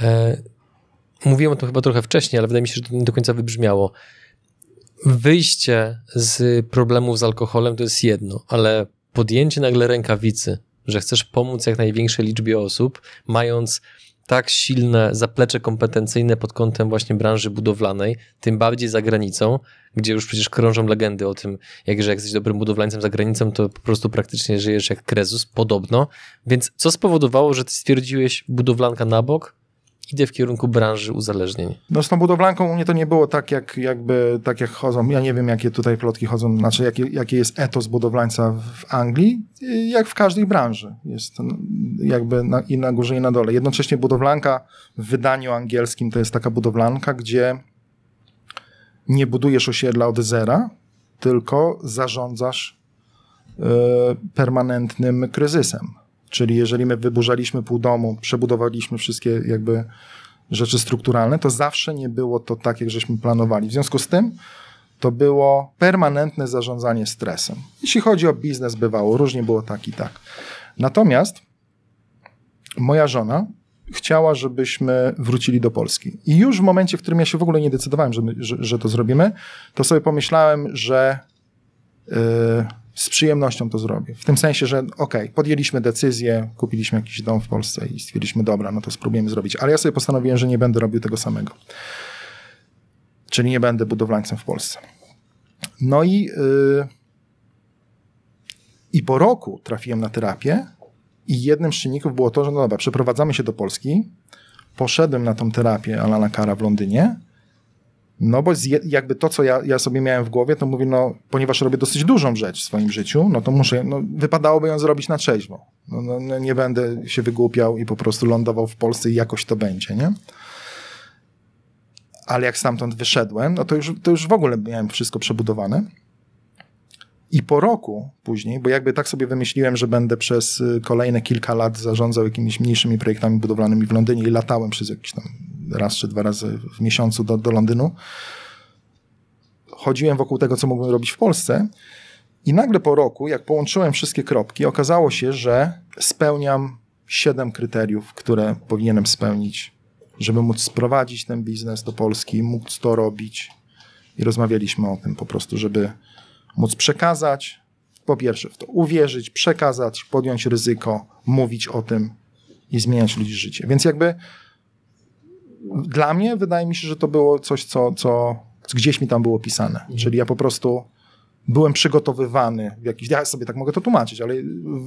e mówiłem o tym chyba trochę wcześniej, ale wydaje mi się, że to nie do końca wybrzmiało. Wyjście z problemów z alkoholem to jest jedno, ale podjęcie nagle rękawicy, że chcesz pomóc jak największej liczbie osób, mając tak silne zaplecze kompetencyjne pod kątem właśnie branży budowlanej, tym bardziej za granicą, gdzie już przecież krążą legendy o tym, jak, że jak jesteś dobrym budowlańcem za granicą, to po prostu praktycznie żyjesz jak Krezus, podobno. Więc co spowodowało, że ty stwierdziłeś budowlanka na bok, idę w kierunku branży uzależnień. No z tą budowlanką u mnie to nie było tak, jak, jakby, tak jak chodzą, ja nie wiem, jakie tutaj plotki chodzą, znaczy jaki, jakie jest etos budowlańca w Anglii, y, jak w każdej branży. Jest no, jakby na, i na górze, i na dole. Jednocześnie budowlanka w wydaniu angielskim to jest taka budowlanka, gdzie nie budujesz osiedla od zera, tylko zarządzasz y, permanentnym kryzysem Czyli jeżeli my wyburzaliśmy pół domu, przebudowaliśmy wszystkie jakby rzeczy strukturalne, to zawsze nie było to tak, jak żeśmy planowali. W związku z tym to było permanentne zarządzanie stresem. Jeśli chodzi o biznes, bywało różnie, było tak i tak. Natomiast moja żona chciała, żebyśmy wrócili do Polski. I już w momencie, w którym ja się w ogóle nie decydowałem, że, my, że, że to zrobimy, to sobie pomyślałem, że. Yy, z przyjemnością to zrobię. W tym sensie, że okej, okay, podjęliśmy decyzję, kupiliśmy jakiś dom w Polsce i stwierdziliśmy, dobra, no to spróbujemy zrobić. Ale ja sobie postanowiłem, że nie będę robił tego samego. Czyli nie będę budowlańcem w Polsce. No i, yy, i po roku trafiłem na terapię i jednym z czynników było to, że no dobra, przeprowadzamy się do Polski, poszedłem na tą terapię Alana Kara w Londynie no bo jakby to, co ja, ja sobie miałem w głowie, to mówię, no ponieważ robię dosyć dużą rzecz w swoim życiu, no to muszę, no wypadałoby ją zrobić na trzeźwo. No, no, no nie będę się wygłupiał i po prostu lądował w Polsce i jakoś to będzie, nie? Ale jak stamtąd wyszedłem, no to już, to już w ogóle miałem wszystko przebudowane. I po roku później, bo jakby tak sobie wymyśliłem, że będę przez y, kolejne kilka lat zarządzał jakimiś mniejszymi projektami budowlanymi w Londynie i latałem przez jakieś tam raz czy dwa razy w miesiącu do, do Londynu, chodziłem wokół tego, co mogłem robić w Polsce. I nagle po roku, jak połączyłem wszystkie kropki, okazało się, że spełniam siedem kryteriów, które powinienem spełnić, żeby móc sprowadzić ten biznes do Polski, móc to robić. I rozmawialiśmy o tym po prostu, żeby móc przekazać, po pierwsze w to uwierzyć, przekazać, podjąć ryzyko, mówić o tym i zmieniać ludzi życie. Więc jakby dla mnie wydaje mi się, że to było coś, co, co gdzieś mi tam było pisane. Mhm. Czyli ja po prostu byłem przygotowywany w jakiś, ja sobie tak mogę to tłumaczyć, ale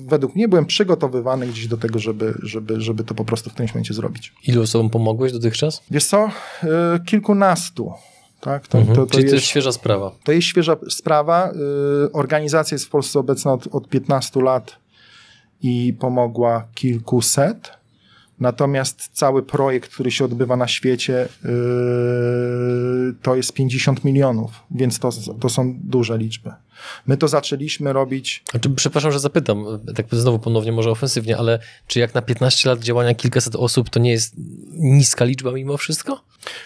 według mnie byłem przygotowywany gdzieś do tego, żeby, żeby, żeby to po prostu w tym momencie zrobić. Ilu osobom pomogłeś dotychczas? Wiesz co, y, kilkunastu. Tak, to, mhm. to, to Czyli jest, to jest świeża sprawa. To jest świeża sprawa. Y, organizacja jest w Polsce obecna od, od 15 lat i pomogła kilkuset Natomiast cały projekt, który się odbywa na świecie, yy, to jest 50 milionów, więc to, to są duże liczby. My to zaczęliśmy robić. Znaczy, przepraszam, że zapytam, tak znowu ponownie, może ofensywnie, ale czy jak na 15 lat działania kilkaset osób to nie jest niska liczba mimo wszystko?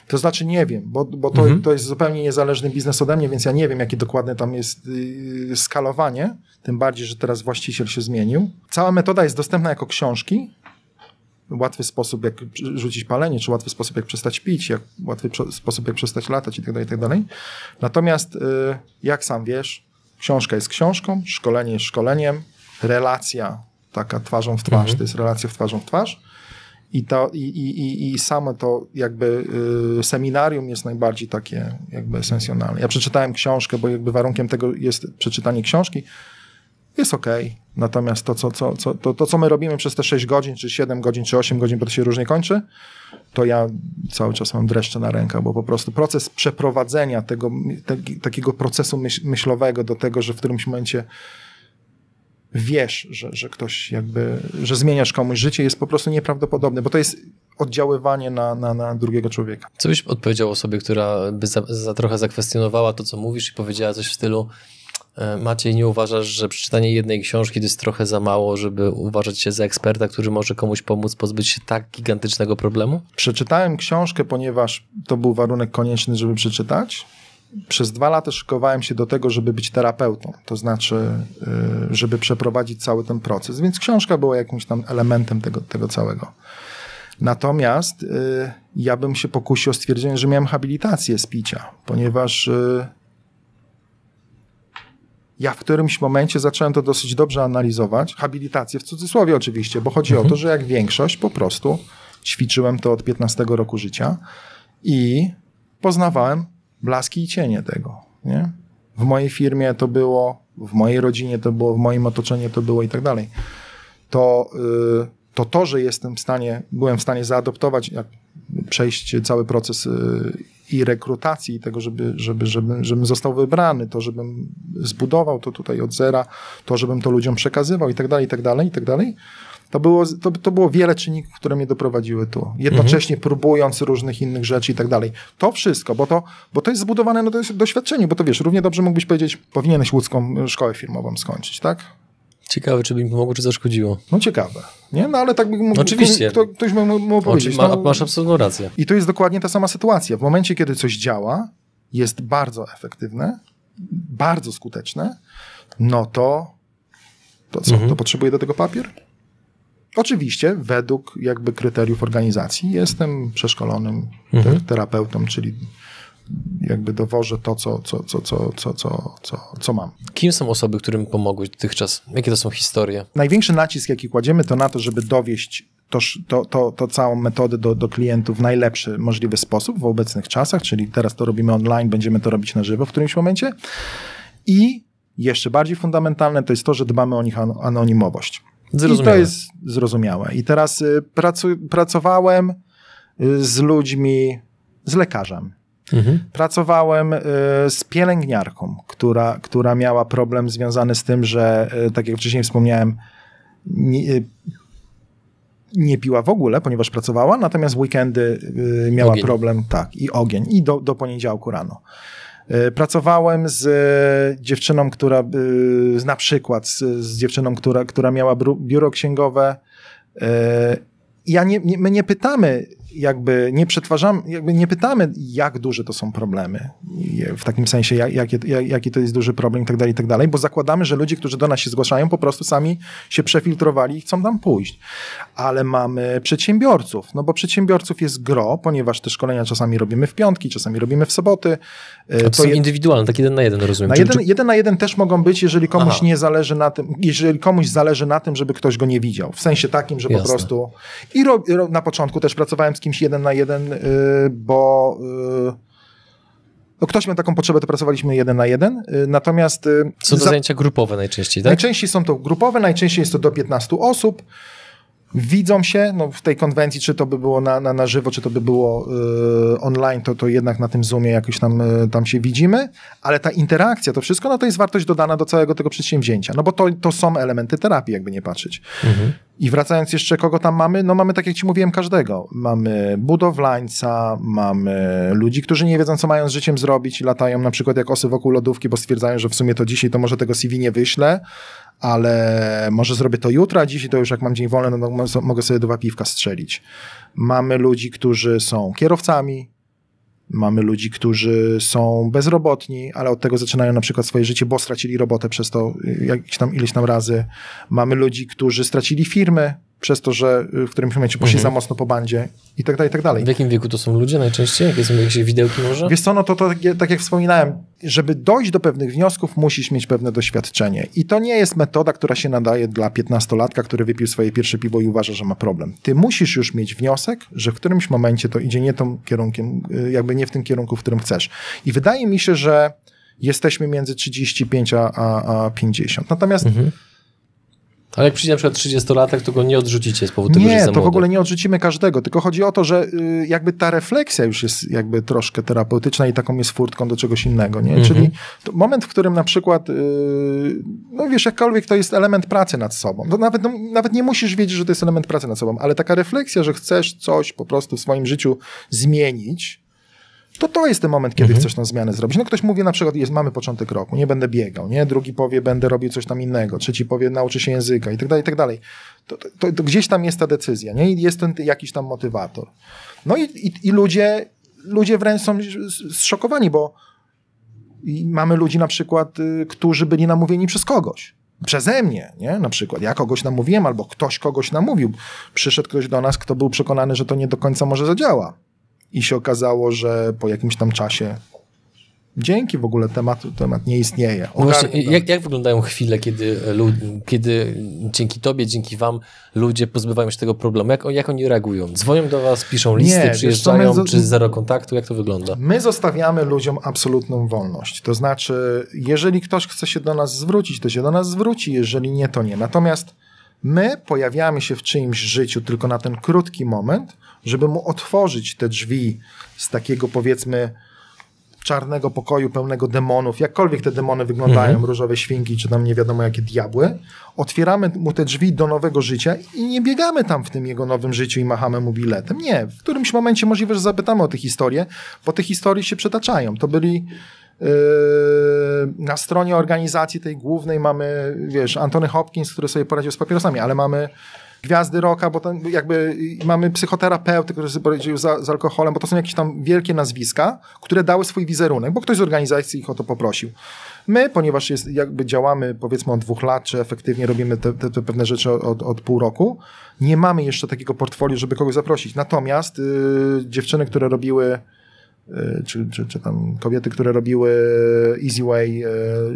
To znaczy nie wiem, bo, bo to, mhm. to jest zupełnie niezależny biznes ode mnie, więc ja nie wiem, jakie dokładne tam jest yy, skalowanie. Tym bardziej, że teraz właściciel się zmienił. Cała metoda jest dostępna jako książki łatwy sposób, jak rzucić palenie, czy łatwy sposób, jak przestać pić, jak łatwy sposób, jak przestać latać itd., tak itd. Tak Natomiast, y, jak sam wiesz, książka jest książką, szkolenie jest szkoleniem, relacja taka twarzą w twarz, mhm. to jest relacja w twarzą w twarz. I, to, i, i, i samo to jakby y, seminarium jest najbardziej takie jakby esencjonalne. Ja przeczytałem książkę, bo jakby warunkiem tego jest przeczytanie książki, jest ok. Natomiast to co, co, co, to, to, co my robimy przez te 6 godzin, czy 7 godzin, czy 8 godzin, bo to się różnie kończy, to ja cały czas mam dreszcze na rękach, bo po prostu proces przeprowadzenia tego te, takiego procesu myśl, myślowego do tego, że w którymś momencie wiesz, że, że ktoś jakby, że zmieniasz komuś życie, jest po prostu nieprawdopodobny, bo to jest oddziaływanie na, na, na drugiego człowieka. Co byś odpowiedział osobie, która by za, za trochę zakwestionowała to, co mówisz i powiedziała coś w stylu E, Maciej, nie uważasz, że przeczytanie jednej książki to jest trochę za mało, żeby uważać się za eksperta, który może komuś pomóc pozbyć się tak gigantycznego problemu? Przeczytałem książkę, ponieważ to był warunek konieczny, żeby przeczytać. Przez dwa lata szykowałem się do tego, żeby być terapeutą, to znaczy, e, żeby przeprowadzić cały ten proces. Więc książka była jakimś tam elementem tego, tego całego. Natomiast e, ja bym się pokusił o stwierdzenie, że miałem habilitację z picia, ponieważ ja w którymś momencie zacząłem to dosyć dobrze analizować, habilitację w cudzysłowie oczywiście, bo chodzi mhm. o to, mhm. że jak większość po prostu ćwiczyłem to od 15 roku życia i poznawałem blaski i cienie tego. Nie? W mojej firmie to było, w mojej rodzinie to było, w moim otoczeniu to było i tak dalej. To, y, to to, że jestem w stanie, byłem w stanie zaadoptować, jak przejść cały proces y, i rekrutacji, i tego, żeby, żeby, żeby, żebym został wybrany, to, żebym zbudował to tutaj od zera, to, żebym to ludziom przekazywał i tak dalej, i tak dalej, i tak dalej. To było, to, to było wiele czynników, które mnie doprowadziły tu. Jednocześnie mhm. próbując różnych innych rzeczy i tak dalej. To wszystko, bo to, bo to jest zbudowane na doświadczeniu, bo to wiesz, równie dobrze mógłbyś powiedzieć, powinieneś łódzką szkołę firmową skończyć, tak? Ciekawe, czy by mi pomogło, czy zaszkodziło. No ciekawe, nie? No ale tak by mógł, Oczywiście. Kto, ktoś mógł, mógł powiedzieć. Ma, no, masz absolutną rację. I to jest dokładnie ta sama sytuacja. W momencie, kiedy coś działa, jest bardzo efektywne, bardzo skuteczne, no to to co, mhm. to potrzebuje do tego papier? Oczywiście według jakby kryteriów organizacji jestem przeszkolonym mhm. terapeutą, czyli jakby dowożę to, co, co, co, co, co, co, co, co mam. Kim są osoby, którym pomogłeś dotychczas? Jakie to są historie? Największy nacisk, jaki kładziemy, to na to, żeby dowieść to, to, to, całą metodę do, do klientów w najlepszy możliwy sposób w obecnych czasach, czyli teraz to robimy online, będziemy to robić na żywo w którymś momencie. I jeszcze bardziej fundamentalne to jest to, że dbamy o nich anonimowość. Zrozumiałe. I to jest zrozumiałe. I teraz y, pracu, pracowałem y, z ludźmi, z lekarzem, Mhm. Pracowałem y, z pielęgniarką, która, która miała problem związany z tym, że, y, tak jak wcześniej wspomniałem, nie, y, nie piła w ogóle, ponieważ pracowała, natomiast w weekendy miała ogień. problem, tak, i ogień, i do, do poniedziałku rano. Pracowałem z dziewczyną, która, na przykład z, z dziewczyną, która, która miała biuro księgowe. Ja nie, nie, my nie pytamy jakby nie przetwarzamy, jakby nie pytamy, jak duże to są problemy, w takim sensie, jak, jak, jak, jaki to jest duży problem i tak dalej, i tak dalej, bo zakładamy, że ludzie, którzy do nas się zgłaszają, po prostu sami się przefiltrowali i chcą tam pójść. Ale mamy przedsiębiorców, no bo przedsiębiorców jest gro, ponieważ te szkolenia czasami robimy w piątki, czasami robimy w soboty. E, A to, to są indywidualne, tak jeden na jeden, rozumiem. Na czy, jeden, czy... jeden, na jeden też mogą być, jeżeli komuś Aha. nie zależy na tym, jeżeli komuś zależy na tym, żeby ktoś go nie widział. W sensie takim, że Jasne. po prostu i ro... na początku też pracowałem z kimś jeden na jeden, y, bo y, no ktoś miał taką potrzebę, to pracowaliśmy jeden na jeden. Y, natomiast. Są to za... zajęcia grupowe najczęściej, tak? Najczęściej są to grupowe, najczęściej jest to do 15 osób widzą się, no w tej konwencji, czy to by było na, na, na żywo, czy to by było y, online, to, to jednak na tym Zoomie jakoś tam, y, tam się widzimy, ale ta interakcja, to wszystko, no to jest wartość dodana do całego tego przedsięwzięcia, no bo to, to są elementy terapii, jakby nie patrzeć. Mhm. I wracając jeszcze, kogo tam mamy? No mamy, tak jak ci mówiłem, każdego. Mamy budowlańca, mamy ludzi, którzy nie wiedzą, co mają z życiem zrobić latają na przykład jak osy wokół lodówki, bo stwierdzają, że w sumie to dzisiaj to może tego CV nie wyślę, ale może zrobię to jutro, a dzisiaj to już jak mam dzień wolny, no, to mogę sobie dwa piwka strzelić. Mamy ludzi, którzy są kierowcami, mamy ludzi, którzy są bezrobotni, ale od tego zaczynają na przykład swoje życie, bo stracili robotę przez to jakieś tam, ileś tam razy. Mamy ludzi, którzy stracili firmy, przez to, że y, w którymś momencie poszli mhm. za mocno po bandzie i tak dalej, i tak dalej. W jakim wieku to są ludzie najczęściej? Jakie są jakieś widełki może? Wiesz co, no to, to tak, tak jak wspominałem, żeby dojść do pewnych wniosków, musisz mieć pewne doświadczenie. I to nie jest metoda, która się nadaje dla piętnastolatka, który wypił swoje pierwsze piwo i uważa, że ma problem. Ty musisz już mieć wniosek, że w którymś momencie to idzie nie tą kierunkiem, y, jakby nie w tym kierunku, w którym chcesz. I wydaje mi się, że jesteśmy między 35 a, a 50. Natomiast mhm ale jak przyjdzie na przykład 30-latek, to go nie odrzucicie z powodu tego, nie, że Nie, to młody. w ogóle nie odrzucimy każdego, tylko chodzi o to, że y, jakby ta refleksja już jest jakby troszkę terapeutyczna i taką jest furtką do czegoś innego, nie? Mm -hmm. Czyli moment, w którym na przykład, y, no wiesz, jakkolwiek to jest element pracy nad sobą. To nawet, no, nawet nie musisz wiedzieć, że to jest element pracy nad sobą, ale taka refleksja, że chcesz coś po prostu w swoim życiu zmienić, to to jest ten moment, kiedy mhm. chcesz tę zmianę zrobić. No ktoś mówi na przykład, jest, mamy początek roku, nie będę biegał, nie? Drugi powie, będę robił coś tam innego, trzeci powie, nauczy się języka i tak dalej, i tak dalej. To, to, to gdzieś tam jest ta decyzja, nie? I jest ten jakiś tam motywator. No i, i, i ludzie, ludzie wręcz są zszokowani, bo mamy ludzi na przykład, y, którzy byli namówieni przez kogoś przeze mnie, nie? Na przykład ja kogoś namówiłem, albo ktoś kogoś namówił. Przyszedł ktoś do nas, kto był przekonany, że to nie do końca może zadziała i się okazało, że po jakimś tam czasie dzięki w ogóle temat, temat nie istnieje. No właśnie, jak, jak, wyglądają chwile, kiedy, lud, kiedy dzięki tobie, dzięki wam ludzie pozbywają się tego problemu? Jak, jak oni reagują? Dzwonią do was, piszą listy, nie, przyjeżdżają, czy czy zero kontaktu? Jak to wygląda? My zostawiamy ludziom absolutną wolność. To znaczy, jeżeli ktoś chce się do nas zwrócić, to się do nas zwróci, jeżeli nie, to nie. Natomiast my pojawiamy się w czyimś życiu tylko na ten krótki moment, żeby mu otworzyć te drzwi z takiego powiedzmy czarnego pokoju pełnego demonów, jakkolwiek te demony wyglądają, mhm. różowe świnki czy tam nie wiadomo jakie diabły, otwieramy mu te drzwi do nowego życia i nie biegamy tam w tym jego nowym życiu i machamy mu biletem. Nie, w którymś momencie możliwe, że zapytamy o te historie, bo te historie się przetaczają. To byli yy, na stronie organizacji tej głównej mamy, wiesz, Antony Hopkins, który sobie poradził z papierosami, ale mamy gwiazdy roka, bo tam jakby mamy psychoterapeuty, którzy poradziły z, z alkoholem, bo to są jakieś tam wielkie nazwiska, które dały swój wizerunek, bo ktoś z organizacji ich o to poprosił. My, ponieważ jest, jakby działamy powiedzmy od dwóch lat, czy efektywnie robimy te, te, te pewne rzeczy od, od, pół roku, nie mamy jeszcze takiego portfolio, żeby kogoś zaprosić. Natomiast yy, dziewczyny, które robiły Y, czy, czy, czy tam kobiety, które robiły e, Easy Way e,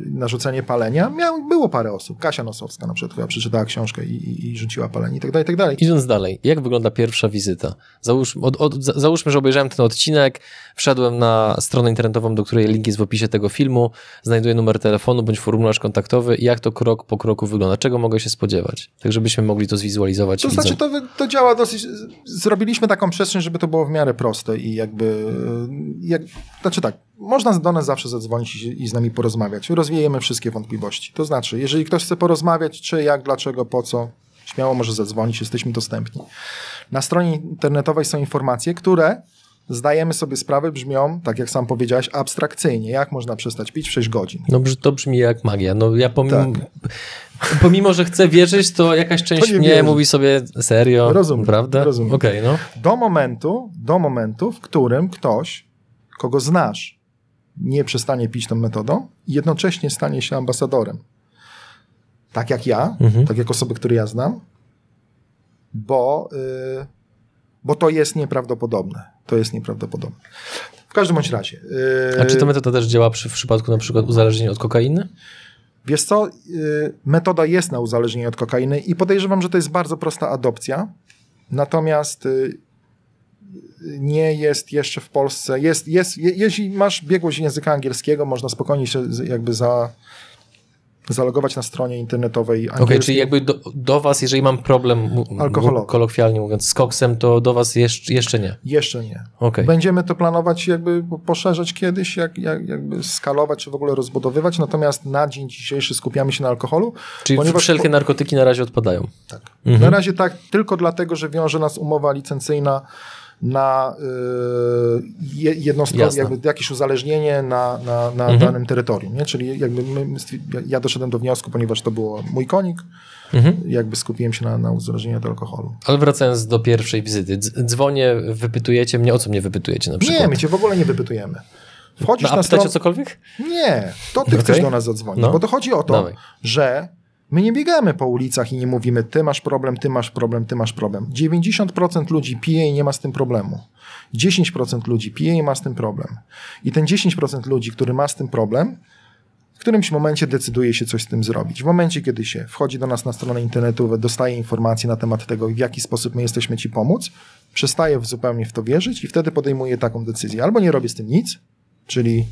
narzucenie palenia, miał, było parę osób. Kasia Nosowska na przykład która przeczytała książkę i, i, i rzuciła palenie i tak dalej, i tak dalej. Idąc dalej, jak wygląda pierwsza wizyta? Załóż, od, od, załóżmy, że obejrzałem ten odcinek, wszedłem na stronę internetową, do której link jest w opisie tego filmu, znajduję numer telefonu bądź formularz kontaktowy jak to krok po kroku wygląda? Czego mogę się spodziewać? Tak, żebyśmy mogli to zwizualizować. To widzą. znaczy, to, to działa dosyć, zrobiliśmy taką przestrzeń, żeby to było w miarę proste i jakby e, jak, znaczy tak, można do nas zawsze zadzwonić i, i z nami porozmawiać. Rozwijemy wszystkie wątpliwości. To znaczy, jeżeli ktoś chce porozmawiać, czy jak, dlaczego, po co, śmiało może zadzwonić, jesteśmy dostępni. Na stronie internetowej są informacje, które zdajemy sobie sprawę, brzmią, tak jak sam powiedziałeś, abstrakcyjnie. Jak można przestać pić w 6 godzin? No to brzmi jak magia. No ja pomimo, tak. pomimo że chcę wierzyć, to jakaś część to mnie mówi sobie serio, rozumiem, prawda? Rozumiem. Okay, no. Do momentu, do momentu, w którym ktoś kogo znasz, nie przestanie pić tą metodą i jednocześnie stanie się ambasadorem. Tak jak ja, mhm. tak jak osoby, które ja znam, bo, yy, bo to jest nieprawdopodobne. To jest nieprawdopodobne. W każdym bądź razie. Yy, A czy ta metoda też działa przy, w przypadku na przykład uzależnienia od kokainy? Wiesz co, yy, metoda jest na uzależnienie od kokainy i podejrzewam, że to jest bardzo prosta adopcja. Natomiast y, nie jest jeszcze w Polsce. Jest, jest, je, jeśli masz biegłość języka angielskiego, można spokojnie się jakby za, zalogować na stronie internetowej. Okej, okay, czyli jakby do, do, was, jeżeli mam problem, alkoholowy. kolokwialnie mówiąc, z koksem, to do was jeszcze, jeszcze nie? Jeszcze nie. Okay. Będziemy to planować jakby poszerzać kiedyś, jak, jak, jakby skalować, czy w ogóle rozbudowywać, natomiast na dzień dzisiejszy skupiamy się na alkoholu. Czyli ponieważ... wszelkie narkotyki na razie odpadają? Tak. Mhm. Na razie tak, tylko dlatego, że wiąże nas umowa licencyjna na y, jednostkowe, jakby jakieś uzależnienie na, na, na mhm. danym terytorium. Nie? Czyli jakby my, ja doszedłem do wniosku, ponieważ to było mój konik, mhm. jakby skupiłem się na, na uzależnieniu od alkoholu. Ale wracając do pierwszej wizyty, dzwonię, wypytujecie mnie, o co mnie wypytujecie na przykład? Nie, my cię w ogóle nie wypytujemy. Wchodzisz no, a na stronę... o cokolwiek? Nie, to ty okay. chcesz do nas zadzwonić, no. bo to chodzi o to, Dawaj. że My nie biegamy po ulicach i nie mówimy, ty masz problem, ty masz problem, ty masz problem. 90% ludzi pije i nie ma z tym problemu. 10% ludzi pije i ma z tym problem. I ten 10% ludzi, który ma z tym problem, w którymś momencie decyduje się coś z tym zrobić. W momencie, kiedy się wchodzi do nas na stronę internetową, dostaje informacje na temat tego, w jaki sposób my jesteśmy ci pomóc, przestaje zupełnie w to wierzyć i wtedy podejmuje taką decyzję. Albo nie robię z tym nic, czyli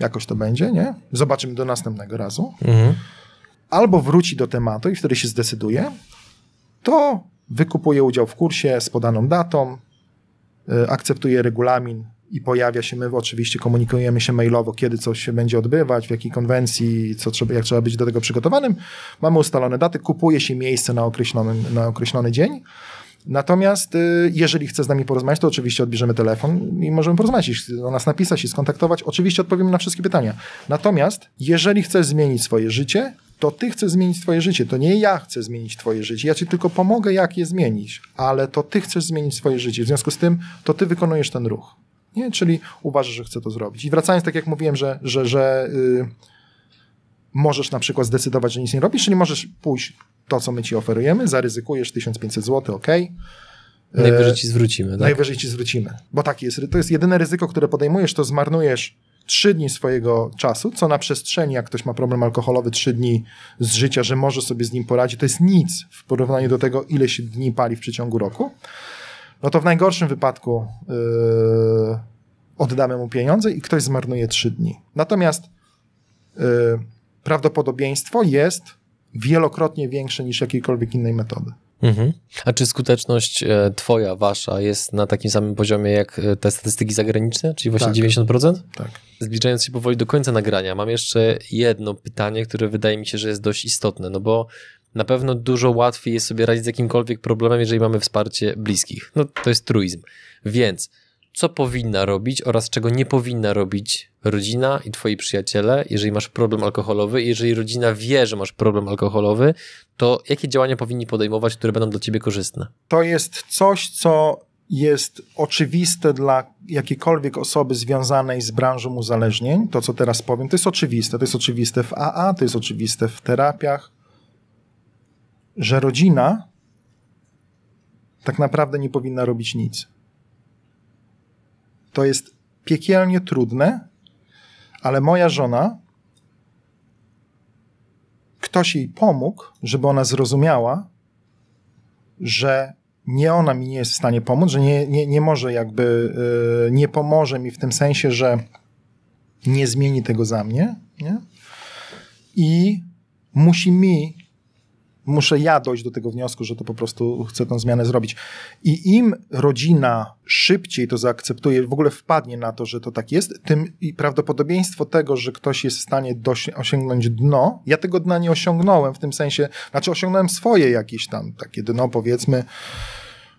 Jakoś to będzie, nie? Zobaczymy do następnego razu. Mhm. Albo wróci do tematu i wtedy się zdecyduje, to wykupuje udział w kursie z podaną datą, y, akceptuje regulamin i pojawia się, my oczywiście komunikujemy się mailowo, kiedy coś się będzie odbywać, w jakiej konwencji, co trzeba, jak trzeba być do tego przygotowanym. Mamy ustalone daty, kupuje się miejsce na, określonym, na określony dzień Natomiast y, jeżeli chce z nami porozmawiać, to oczywiście odbierzemy telefon i możemy porozmawiać, do nas napisać, się skontaktować. Oczywiście odpowiemy na wszystkie pytania. Natomiast jeżeli chcesz zmienić swoje życie, to ty chcesz zmienić swoje życie. To nie ja chcę zmienić twoje życie. Ja ci tylko pomogę, jak je zmienić, ale to ty chcesz zmienić swoje życie. W związku z tym, to ty wykonujesz ten ruch. Nie? Czyli uważasz, że chce to zrobić. I wracając, tak jak mówiłem, że, że, że yy, możesz na przykład zdecydować, że nic nie robisz, czyli możesz pójść to, co my ci oferujemy, zaryzykujesz 1500 zł, ok. Najwyżej ci zwrócimy, tak? Najwyżej ci zwrócimy, bo tak jest. To jest jedyne ryzyko, które podejmujesz, to zmarnujesz 3 dni swojego czasu, co na przestrzeni, jak ktoś ma problem alkoholowy, 3 dni z życia, że może sobie z nim poradzić, to jest nic w porównaniu do tego, ile się dni pali w przeciągu roku. No to w najgorszym wypadku yy, oddamy mu pieniądze i ktoś zmarnuje 3 dni. Natomiast yy, prawdopodobieństwo jest wielokrotnie większe niż jakiejkolwiek innej metody. Mhm. A czy skuteczność e, twoja, wasza jest na takim samym poziomie jak e, te statystyki zagraniczne, czyli właśnie tak. 90%? Tak. Zbliżając się powoli do końca nagrania, mam jeszcze jedno pytanie, które wydaje mi się, że jest dość istotne, no bo na pewno dużo łatwiej jest sobie radzić z jakimkolwiek problemem, jeżeli mamy wsparcie bliskich. No to jest truizm. Więc co powinna robić oraz czego nie powinna robić rodzina i twoi przyjaciele, jeżeli masz problem alkoholowy. Jeżeli rodzina wie, że masz problem alkoholowy, to jakie działania powinni podejmować, które będą dla ciebie korzystne? To jest coś, co jest oczywiste dla jakiejkolwiek osoby związanej z branżą uzależnień. To, co teraz powiem, to jest oczywiste. To jest oczywiste w AA, to jest oczywiste w terapiach, że rodzina tak naprawdę nie powinna robić nic. To jest piekielnie trudne, ale moja żona, ktoś jej pomógł, żeby ona zrozumiała, że nie ona mi nie jest w stanie pomóc, że nie, nie, nie może jakby, yy, nie pomoże mi w tym sensie, że nie zmieni tego za mnie, nie? I musi mi muszę ja dojść do tego wniosku, że to po prostu chcę tę zmianę zrobić. I im rodzina szybciej to zaakceptuje, w ogóle wpadnie na to, że to tak jest, tym i prawdopodobieństwo tego, że ktoś jest w stanie osiągnąć dno, ja tego dna nie osiągnąłem w tym sensie, znaczy osiągnąłem swoje jakieś tam takie dno, powiedzmy,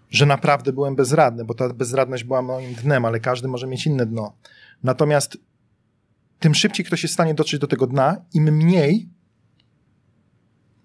że naprawdę byłem bezradny, bo ta bezradność była moim dnem, ale każdy może mieć inne dno. Natomiast tym szybciej ktoś jest w stanie dotrzeć do tego dna, im mniej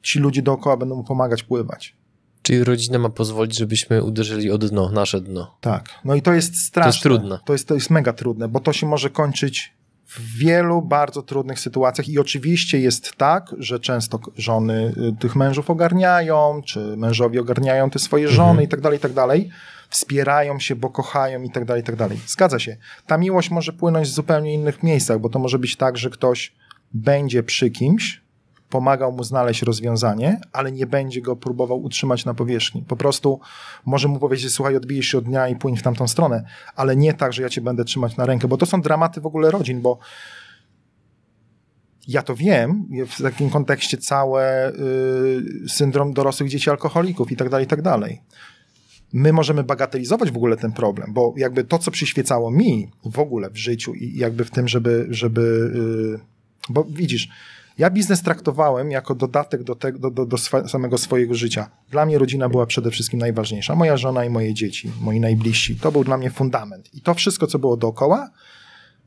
ci ludzie dookoła będą mu pomagać pływać. Czyli rodzina ma pozwolić, żebyśmy uderzyli o dno, nasze dno. Tak. No i to jest straszne. To jest trudne. To jest, to jest mega trudne, bo to się może kończyć w wielu bardzo trudnych sytuacjach i oczywiście jest tak, że często żony y, tych mężów ogarniają, czy mężowie ogarniają te swoje mhm. żony mhm. i tak dalej, i tak dalej. Wspierają się, bo kochają i tak dalej, i tak dalej. Zgadza się. Ta miłość może płynąć w zupełnie innych miejscach, bo to może być tak, że ktoś będzie przy kimś, pomagał mu znaleźć rozwiązanie, ale nie będzie go próbował utrzymać na powierzchni. Po prostu może mu powiedzieć, słuchaj, odbijesz się od dnia i płyń w tamtą stronę, ale nie tak, że ja cię będę trzymać na rękę, bo to są dramaty w ogóle rodzin, bo ja to wiem, w takim kontekście całe y, syndrom dorosłych dzieci alkoholików i tak dalej, i tak dalej. My możemy bagatelizować w ogóle ten problem, bo jakby to, co przyświecało mi w ogóle w życiu i jakby w tym, żeby, żeby y, bo widzisz, ja biznes traktowałem jako dodatek do, te, do, do, do samego swojego życia. Dla mnie rodzina była przede wszystkim najważniejsza. Moja żona i moje dzieci, moi najbliżsi. To był dla mnie fundament. I to wszystko, co było dookoła,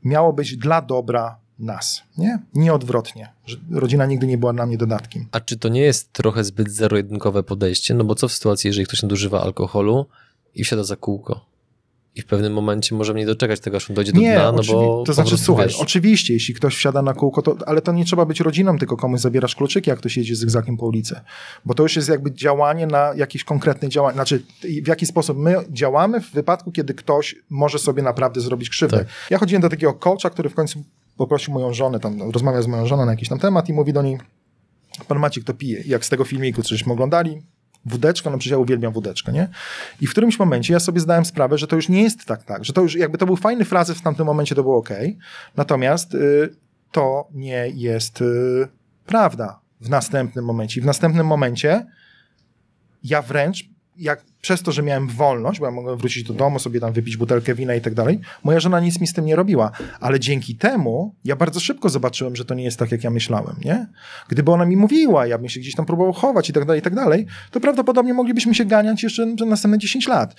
miało być dla dobra nas, nie? Nieodwrotnie. Rodzina nigdy nie była dla mnie dodatkiem. A czy to nie jest trochę zbyt zero-jedynkowe podejście? No bo co w sytuacji, jeżeli ktoś nadużywa alkoholu i wsiada za kółko? i w pewnym momencie możemy nie doczekać tego, aż on dojdzie nie, do dna, no bo... To znaczy, słuchaj, wiesz. oczywiście, jeśli ktoś wsiada na kółko, to, ale to nie trzeba być rodziną, tylko komuś zabierasz kluczyki, jak ktoś jedzie zygzakiem po ulicy, bo to już jest jakby działanie na jakieś konkretne działanie, znaczy w jaki sposób my działamy w wypadku, kiedy ktoś może sobie naprawdę zrobić krzywdę. Tak. Ja chodziłem do takiego coacha, który w końcu poprosił moją żonę, tam no, rozmawiał z moją żoną na jakiś tam temat i mówi do niej, pan Maciek to pije, jak z tego filmiku, żeśmy oglądali, wódeczką, no przecież ja uwielbiam wódeczkę, nie? I w którymś momencie ja sobie zdałem sprawę, że to już nie jest tak, tak, że to już jakby to był fajny frazy w tamtym momencie, to było ok, natomiast y, to nie jest y, prawda w następnym momencie. I w następnym momencie ja wręcz jak przez to, że miałem wolność, bo ja mogłem wrócić do domu, sobie tam wypić butelkę wina i tak dalej, moja żona nic mi z tym nie robiła. Ale dzięki temu ja bardzo szybko zobaczyłem, że to nie jest tak, jak ja myślałem, nie? Gdyby ona mi mówiła, ja bym się gdzieś tam próbował chować i tak dalej, i tak dalej, to prawdopodobnie moglibyśmy się ganiać jeszcze przez następne 10 lat.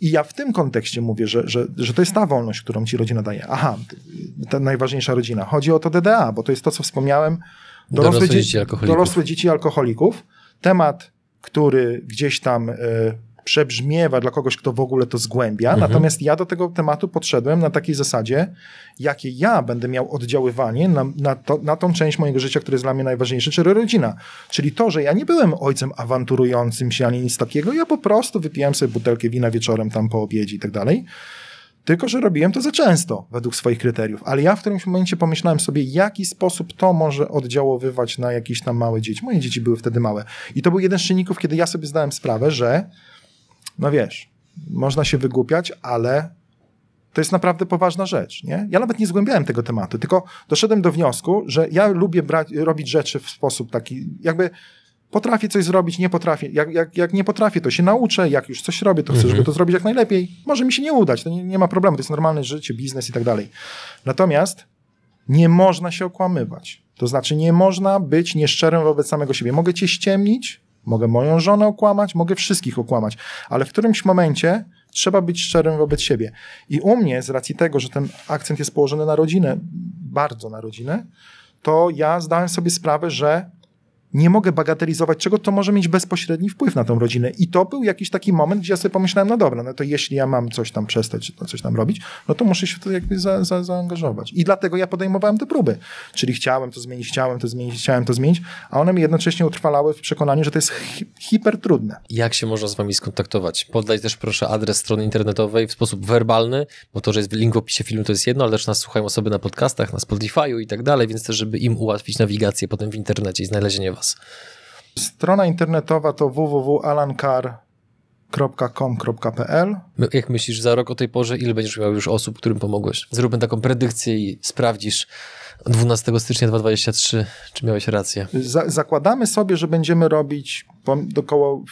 I ja w tym kontekście mówię, że, że, że to jest ta wolność, którą ci rodzina daje. Aha, ta najważniejsza rodzina. Chodzi o to DDA, bo to jest to, co wspomniałem. Dorosłe, dorosłe dzieci, dzieci alkoholików. Dorosłe dzieci alkoholików. Temat który gdzieś tam e, przebrzmiewa dla kogoś, kto w ogóle to zgłębia. Mhm. Natomiast ja do tego tematu podszedłem na takiej zasadzie, jakie ja będę miał oddziaływanie na, na, to, na tą część mojego życia, która jest dla mnie najważniejsza, czyli rodzina. Czyli to, że ja nie byłem ojcem awanturującym się ani nic takiego, ja po prostu wypiłem sobie butelkę wina wieczorem tam po obiedzie i tak dalej. Tylko, że robiłem to za często według swoich kryteriów, ale ja w którymś momencie pomyślałem sobie, jaki sposób to może oddziaływać na jakieś tam małe dzieci. Moje dzieci były wtedy małe. I to był jeden z czynników, kiedy ja sobie zdałem sprawę, że no wiesz, można się wygłupiać, ale to jest naprawdę poważna rzecz. Nie? Ja nawet nie zgłębiałem tego tematu, tylko doszedłem do wniosku, że ja lubię brać, robić rzeczy w sposób taki, jakby Potrafię coś zrobić, nie potrafię. Jak, jak, jak nie potrafię, to się nauczę. Jak już coś robię, to chcę, żeby mhm. to zrobić jak najlepiej. Może mi się nie udać, to nie, nie ma problemu. To jest normalne życie, biznes i tak dalej. Natomiast nie można się okłamywać. To znaczy, nie można być nieszczerym wobec samego siebie. Mogę cię ściemnić, mogę moją żonę okłamać, mogę wszystkich okłamać, ale w którymś momencie trzeba być szczerym wobec siebie. I u mnie, z racji tego, że ten akcent jest położony na rodzinę, bardzo na rodzinę, to ja zdałem sobie sprawę, że nie mogę bagatelizować czego, to może mieć bezpośredni wpływ na tą rodzinę. I to był jakiś taki moment, gdzie ja sobie pomyślałem, no dobra, no to jeśli ja mam coś tam przestać, no coś tam robić, no to muszę się w to jakby za, za, zaangażować. I dlatego ja podejmowałem te próby. Czyli chciałem to zmienić, chciałem to zmienić, chciałem to zmienić, a one mi jednocześnie utrwalały w przekonaniu, że to jest hi hiper trudne. Jak się można z wami skontaktować? Podaj też proszę adres strony internetowej w sposób werbalny, bo to, że jest link w opisie filmu to jest jedno, ale też nas słuchają osoby na podcastach, na Spotify'u i tak dalej, więc też, żeby im ułatwić nawigację potem w internecie i znalezienie was. Strona internetowa to www.alancar.com.pl no, Jak myślisz, za rok o tej porze ile będziesz miał już osób, którym pomogłeś? Zróbmy taką predykcję i sprawdzisz 12 stycznia 2023, czy miałeś rację. Za zakładamy sobie, że będziemy robić po,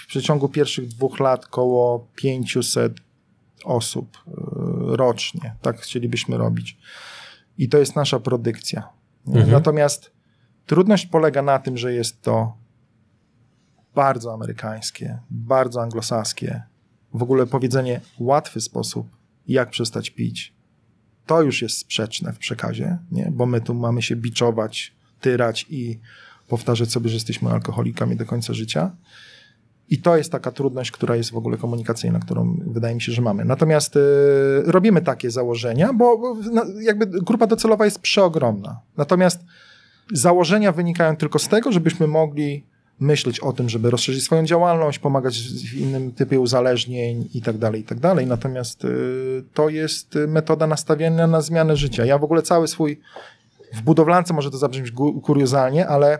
w przeciągu pierwszych dwóch lat około 500 osób e, rocznie. Tak chcielibyśmy robić. I to jest nasza produkcja. Mhm. Natomiast Trudność polega na tym, że jest to bardzo amerykańskie, bardzo anglosaskie. W ogóle powiedzenie łatwy sposób, jak przestać pić, to już jest sprzeczne w przekazie, nie? bo my tu mamy się biczować, tyrać i powtarzać sobie, że jesteśmy alkoholikami do końca życia. I to jest taka trudność, która jest w ogóle komunikacyjna, którą wydaje mi się, że mamy. Natomiast y, robimy takie założenia, bo, bo jakby grupa docelowa jest przeogromna. Natomiast Założenia wynikają tylko z tego, żebyśmy mogli myśleć o tym, żeby rozszerzyć swoją działalność, pomagać w innym typie uzależnień i tak dalej, i tak dalej. Natomiast y, to jest metoda nastawienia na zmianę życia. Ja w ogóle cały swój, w budowlance może to zabrzmieć kuriozalnie, ale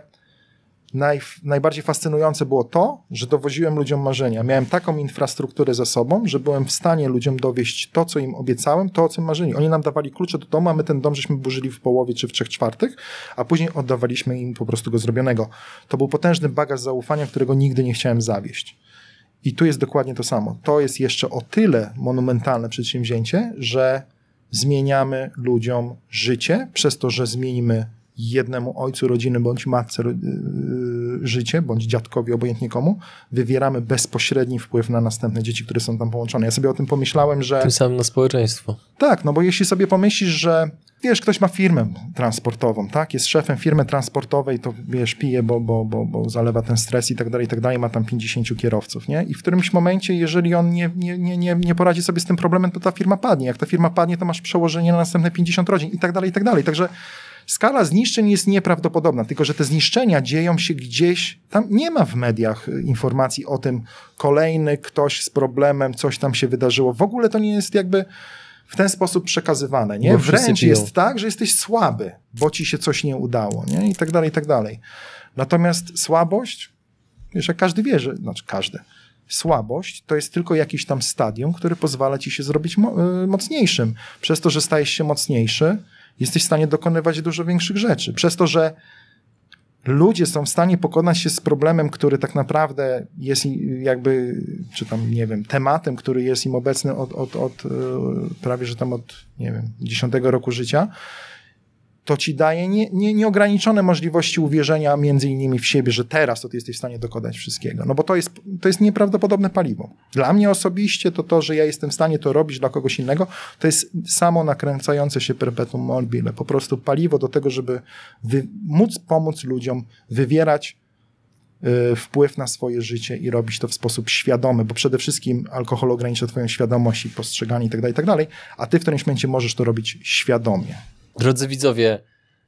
naj, najbardziej fascynujące było to, że dowoziłem ludziom marzenia. Miałem taką infrastrukturę za sobą, że byłem w stanie ludziom dowieść to, co im obiecałem, to, o czym marzyli. Oni nam dawali klucze do domu, a my ten dom żeśmy burzyli w połowie czy w trzech czwartych, a później oddawaliśmy im po prostu go zrobionego. To był potężny bagaż zaufania, którego nigdy nie chciałem zawieść. I tu jest dokładnie to samo. To jest jeszcze o tyle monumentalne przedsięwzięcie, że zmieniamy ludziom życie przez to, że zmienimy jednemu ojcu rodziny bądź matce y, y, życie, bądź dziadkowi, obojętnie komu, wywieramy bezpośredni wpływ na następne dzieci, które są tam połączone. Ja sobie o tym pomyślałem, że... Tym samym na społeczeństwo. Tak, no bo jeśli sobie pomyślisz, że wiesz, ktoś ma firmę transportową, tak, jest szefem firmy transportowej, to wiesz, pije, bo, bo, bo, bo zalewa ten stres i tak dalej, i tak dalej, ma tam 50 kierowców, nie? I w którymś momencie, jeżeli on nie, nie, nie, nie, nie poradzi sobie z tym problemem, to ta firma padnie. Jak ta firma padnie, to masz przełożenie na następne 50 rodzin i tak dalej, i tak dalej. Także skala zniszczeń jest nieprawdopodobna, tylko że te zniszczenia dzieją się gdzieś, tam nie ma w mediach e, informacji o tym, kolejny ktoś z problemem, coś tam się wydarzyło. W ogóle to nie jest jakby w ten sposób przekazywane, nie? Bo Wręcz jest tak, że jesteś słaby, bo ci się coś nie udało, nie? I tak dalej, i tak dalej. Natomiast słabość, wiesz, jak każdy wie, że, znaczy każdy, słabość to jest tylko jakiś tam stadium, który pozwala ci się zrobić mo e, mocniejszym. Przez to, że stajesz się mocniejszy, jesteś w stanie dokonywać dużo większych rzeczy. Przez to, że ludzie są w stanie pokonać się z problemem, który tak naprawdę jest jakby, czy tam, nie wiem, tematem, który jest im obecny od, od, od e, prawie, że tam od, nie wiem, dziesiątego roku życia, to ci daje nie, nie, nieograniczone możliwości uwierzenia między innymi w siebie, że teraz to ty jesteś w stanie dokonać wszystkiego. No bo to jest, to jest nieprawdopodobne paliwo. Dla mnie osobiście to to, że ja jestem w stanie to robić dla kogoś innego, to jest samo nakręcające się perpetuum mobile. Po prostu paliwo do tego, żeby wy, móc pomóc ludziom wywierać y, wpływ na swoje życie i robić to w sposób świadomy, bo przede wszystkim alkohol ogranicza twoją świadomość i postrzeganie itd., tak itd., tak a ty w którymś momencie możesz to robić świadomie. Drodzy widzowie,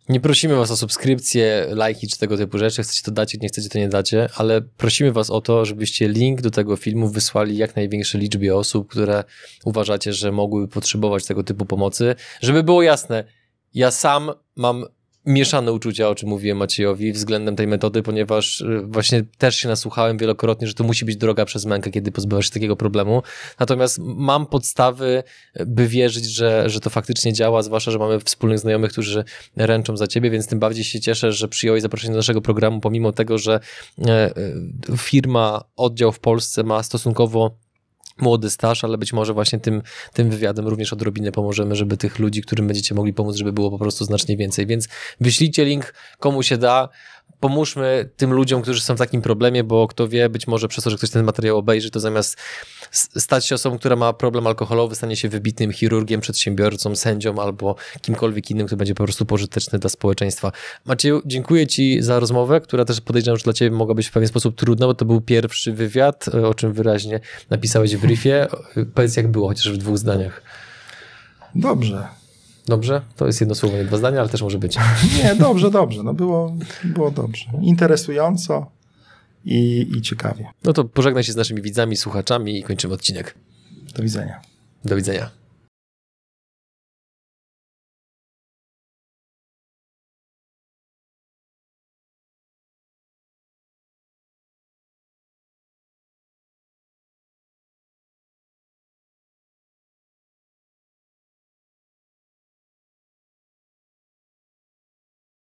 nie prosimy was o subskrypcję, lajki czy tego typu rzeczy. Chcecie to dacie, nie chcecie to nie dacie, ale prosimy was o to, żebyście link do tego filmu wysłali jak największej liczbie osób, które uważacie, że mogłyby potrzebować tego typu pomocy. Żeby było jasne, ja sam mam mieszane uczucia, o czym mówiłem Maciejowi względem tej metody, ponieważ y, właśnie też się nasłuchałem wielokrotnie, że to musi być droga przez mękę, kiedy pozbywasz się takiego problemu. Natomiast mam podstawy, y, by wierzyć, że, że to faktycznie działa, zwłaszcza, że mamy wspólnych znajomych, którzy ręczą za ciebie, więc tym bardziej się cieszę, że przyjąłeś zaproszenie do naszego programu, pomimo tego, że y, firma, oddział w Polsce ma stosunkowo młody staż, ale być może właśnie tym, tym wywiadem również odrobinę pomożemy, żeby tych ludzi, którym będziecie mogli pomóc, żeby było po prostu znacznie więcej. Więc wyślijcie link, komu się da pomóżmy tym ludziom, którzy są w takim problemie, bo kto wie, być może przez to, że ktoś ten materiał obejrzy, to zamiast stać się osobą, która ma problem alkoholowy, stanie się wybitnym chirurgiem, przedsiębiorcą, sędzią albo kimkolwiek innym, kto będzie po prostu pożyteczny dla społeczeństwa. Macieju, dziękuję Ci za rozmowę, która też podejrzewam, że dla Ciebie mogła być w pewien sposób trudna, bo to był pierwszy wywiad, e, o czym wyraźnie napisałeś w briefie. E, powiedz, jak było, chociaż w dwóch zdaniach. Dobrze. Dobrze? To jest jedno słowo, nie dwa zdania, ale też może być. Nie, dobrze, dobrze. No było, było dobrze. Interesująco i, i ciekawie. No to pożegnaj się z naszymi widzami, słuchaczami i kończymy odcinek. Do widzenia. Do widzenia.